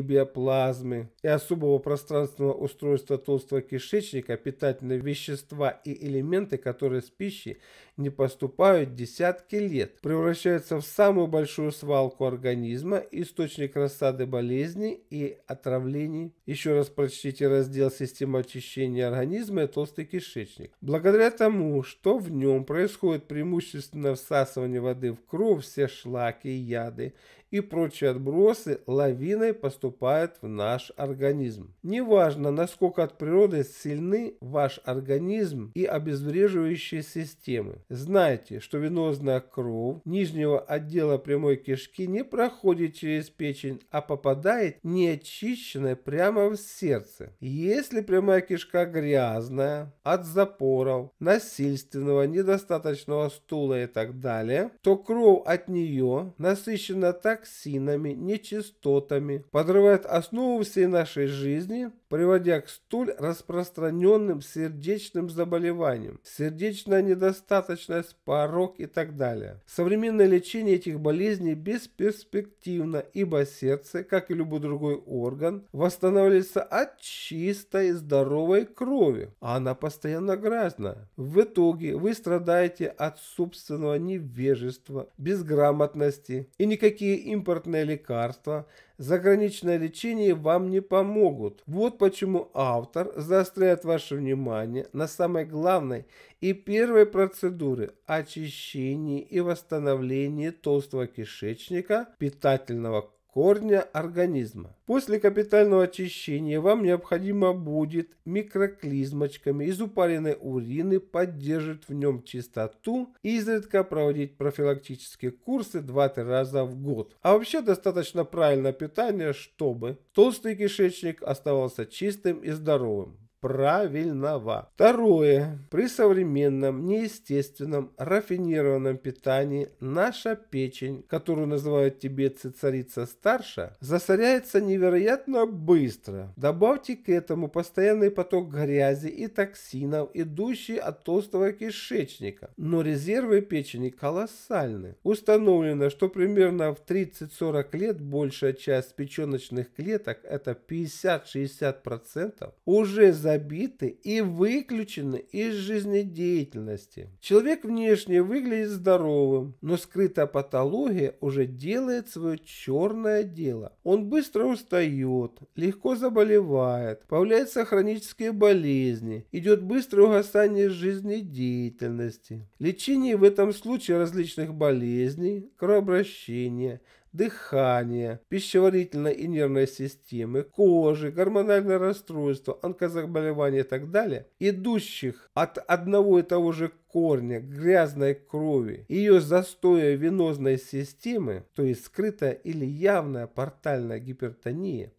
биоплазмы и особого пространственного устройства толстого кишечника питательные вещества и элементы, которые с пищей не поступают десятки лет, превращаются в самую большую свалку организма, источник рассады болезней и отравлений. Еще раз прочтите раздел «Система очищения организма и толстый кишечник». Благодаря тому, что в нем происходит преимущественно всасывание воды в кровь, все шлаки и яды – и прочие отбросы лавиной поступают в наш организм. Неважно, насколько от природы сильны ваш организм и обезвреживающие системы. Знайте, что венозная кровь нижнего отдела прямой кишки не проходит через печень, а попадает неочищенной прямо в сердце. Если прямая кишка грязная, от запоров, насильственного, недостаточного стула и так далее, то кровь от нее насыщена так, токсинами, нечистотами, подрывает основу всей нашей жизни, приводя к столь распространенным сердечным заболеваниям, сердечная недостаточность, порог и так далее. Современное лечение этих болезней бесперспективно, ибо сердце, как и любой другой орган, восстанавливается от чистой здоровой крови, а она постоянно грязная. В итоге вы страдаете от собственного невежества, безграмотности и никакие импортное лекарство, заграничное лечение вам не помогут. Вот почему автор заостряет ваше внимание на самой главной и первой процедуре – очищении и восстановлении толстого кишечника, питательного корня организма. После капитального очищения вам необходимо будет микроклизмочками из упаренной урины поддерживать в нем чистоту и изредка проводить профилактические курсы 2-3 раза в год. А вообще достаточно правильное питание, чтобы толстый кишечник оставался чистым и здоровым правильного. Второе. При современном, неестественном, рафинированном питании наша печень, которую называют тибетцы царица старша, засоряется невероятно быстро. Добавьте к этому постоянный поток грязи и токсинов, идущий от толстого кишечника. Но резервы печени колоссальны. Установлено, что примерно в 30-40 лет большая часть печеночных клеток, это 50-60%, уже за забиты и выключены из жизнедеятельности. Человек внешне выглядит здоровым, но скрытая патология уже делает свое черное дело. Он быстро устает, легко заболевает, появляются хронические болезни, идет быстрое угасание жизнедеятельности. Лечение в этом случае различных болезней, кровообращения – дыхание, пищеварительной и нервной системы, кожи, гормональное расстройство, онкозаболевания и так далее, идущих от одного и того же корня грязной крови, ее застоя венозной системы, то есть скрытая или явная портальная гипертония,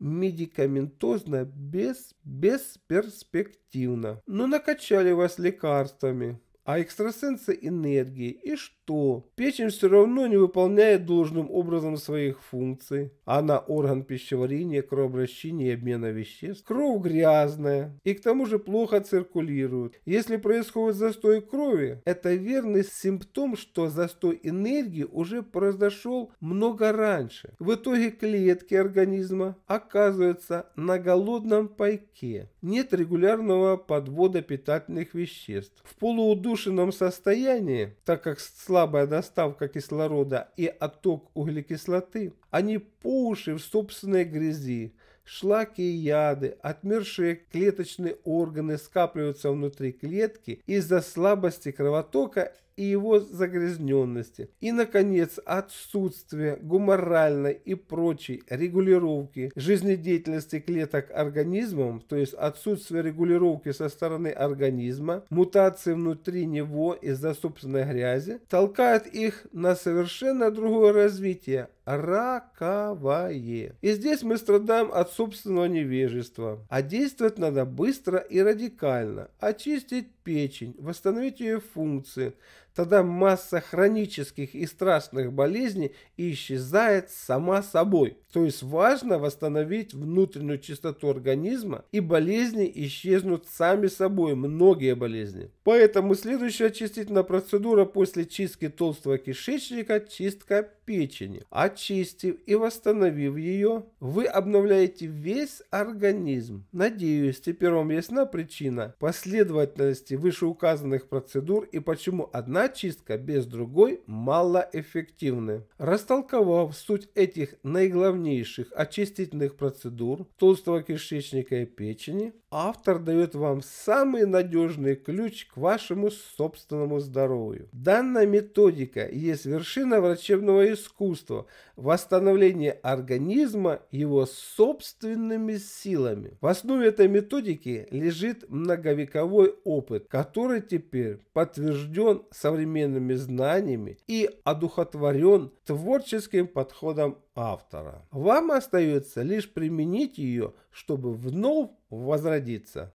медикаментозно без, бесперспективно. Но ну, накачали вас лекарствами, а экстрасенсы энергии и что? что печень все равно не выполняет должным образом своих функций. Она орган пищеварения, кровообращения и обмена веществ. Кровь грязная и к тому же плохо циркулирует. Если происходит застой крови, это верный симптом, что застой энергии уже произошел много раньше. В итоге клетки организма оказываются на голодном пайке. Нет регулярного подвода питательных веществ. В полуудушенном состоянии, так как с слабая доставка кислорода и отток углекислоты, они по уши в собственной грязи, шлаки и яды, отмершие клеточные органы скапливаются внутри клетки из-за слабости кровотока и его загрязненности. И, наконец, отсутствие гуморальной и прочей регулировки жизнедеятельности клеток организмом, то есть отсутствие регулировки со стороны организма, мутации внутри него из-за собственной грязи, толкает их на совершенно другое развитие, раковое. И здесь мы страдаем от собственного невежества. А действовать надо быстро и радикально. Очистить печень, восстановить ее функции, тогда масса хронических и страшных болезней исчезает сама собой. То есть важно восстановить внутреннюю чистоту организма, и болезни исчезнут сами собой, многие болезни. Поэтому следующая очистительная процедура после чистки толстого кишечника – чистка печени. Очистив и восстановив ее, вы обновляете весь организм. Надеюсь, теперь вам ясна причина последовательности вышеуказанных процедур и почему одна одна чистка без другой малоэффективны. Растолковав суть этих наиглавнейших очистительных процедур толстого кишечника и печени, автор дает вам самый надежный ключ к вашему собственному здоровью. Данная методика есть вершина врачебного искусства, восстановление организма его собственными силами. В основе этой методики лежит многовековой опыт, который теперь подтвержден современными знаниями и одухотворен творческим подходом автора. Вам остается лишь применить ее, чтобы вновь возродиться.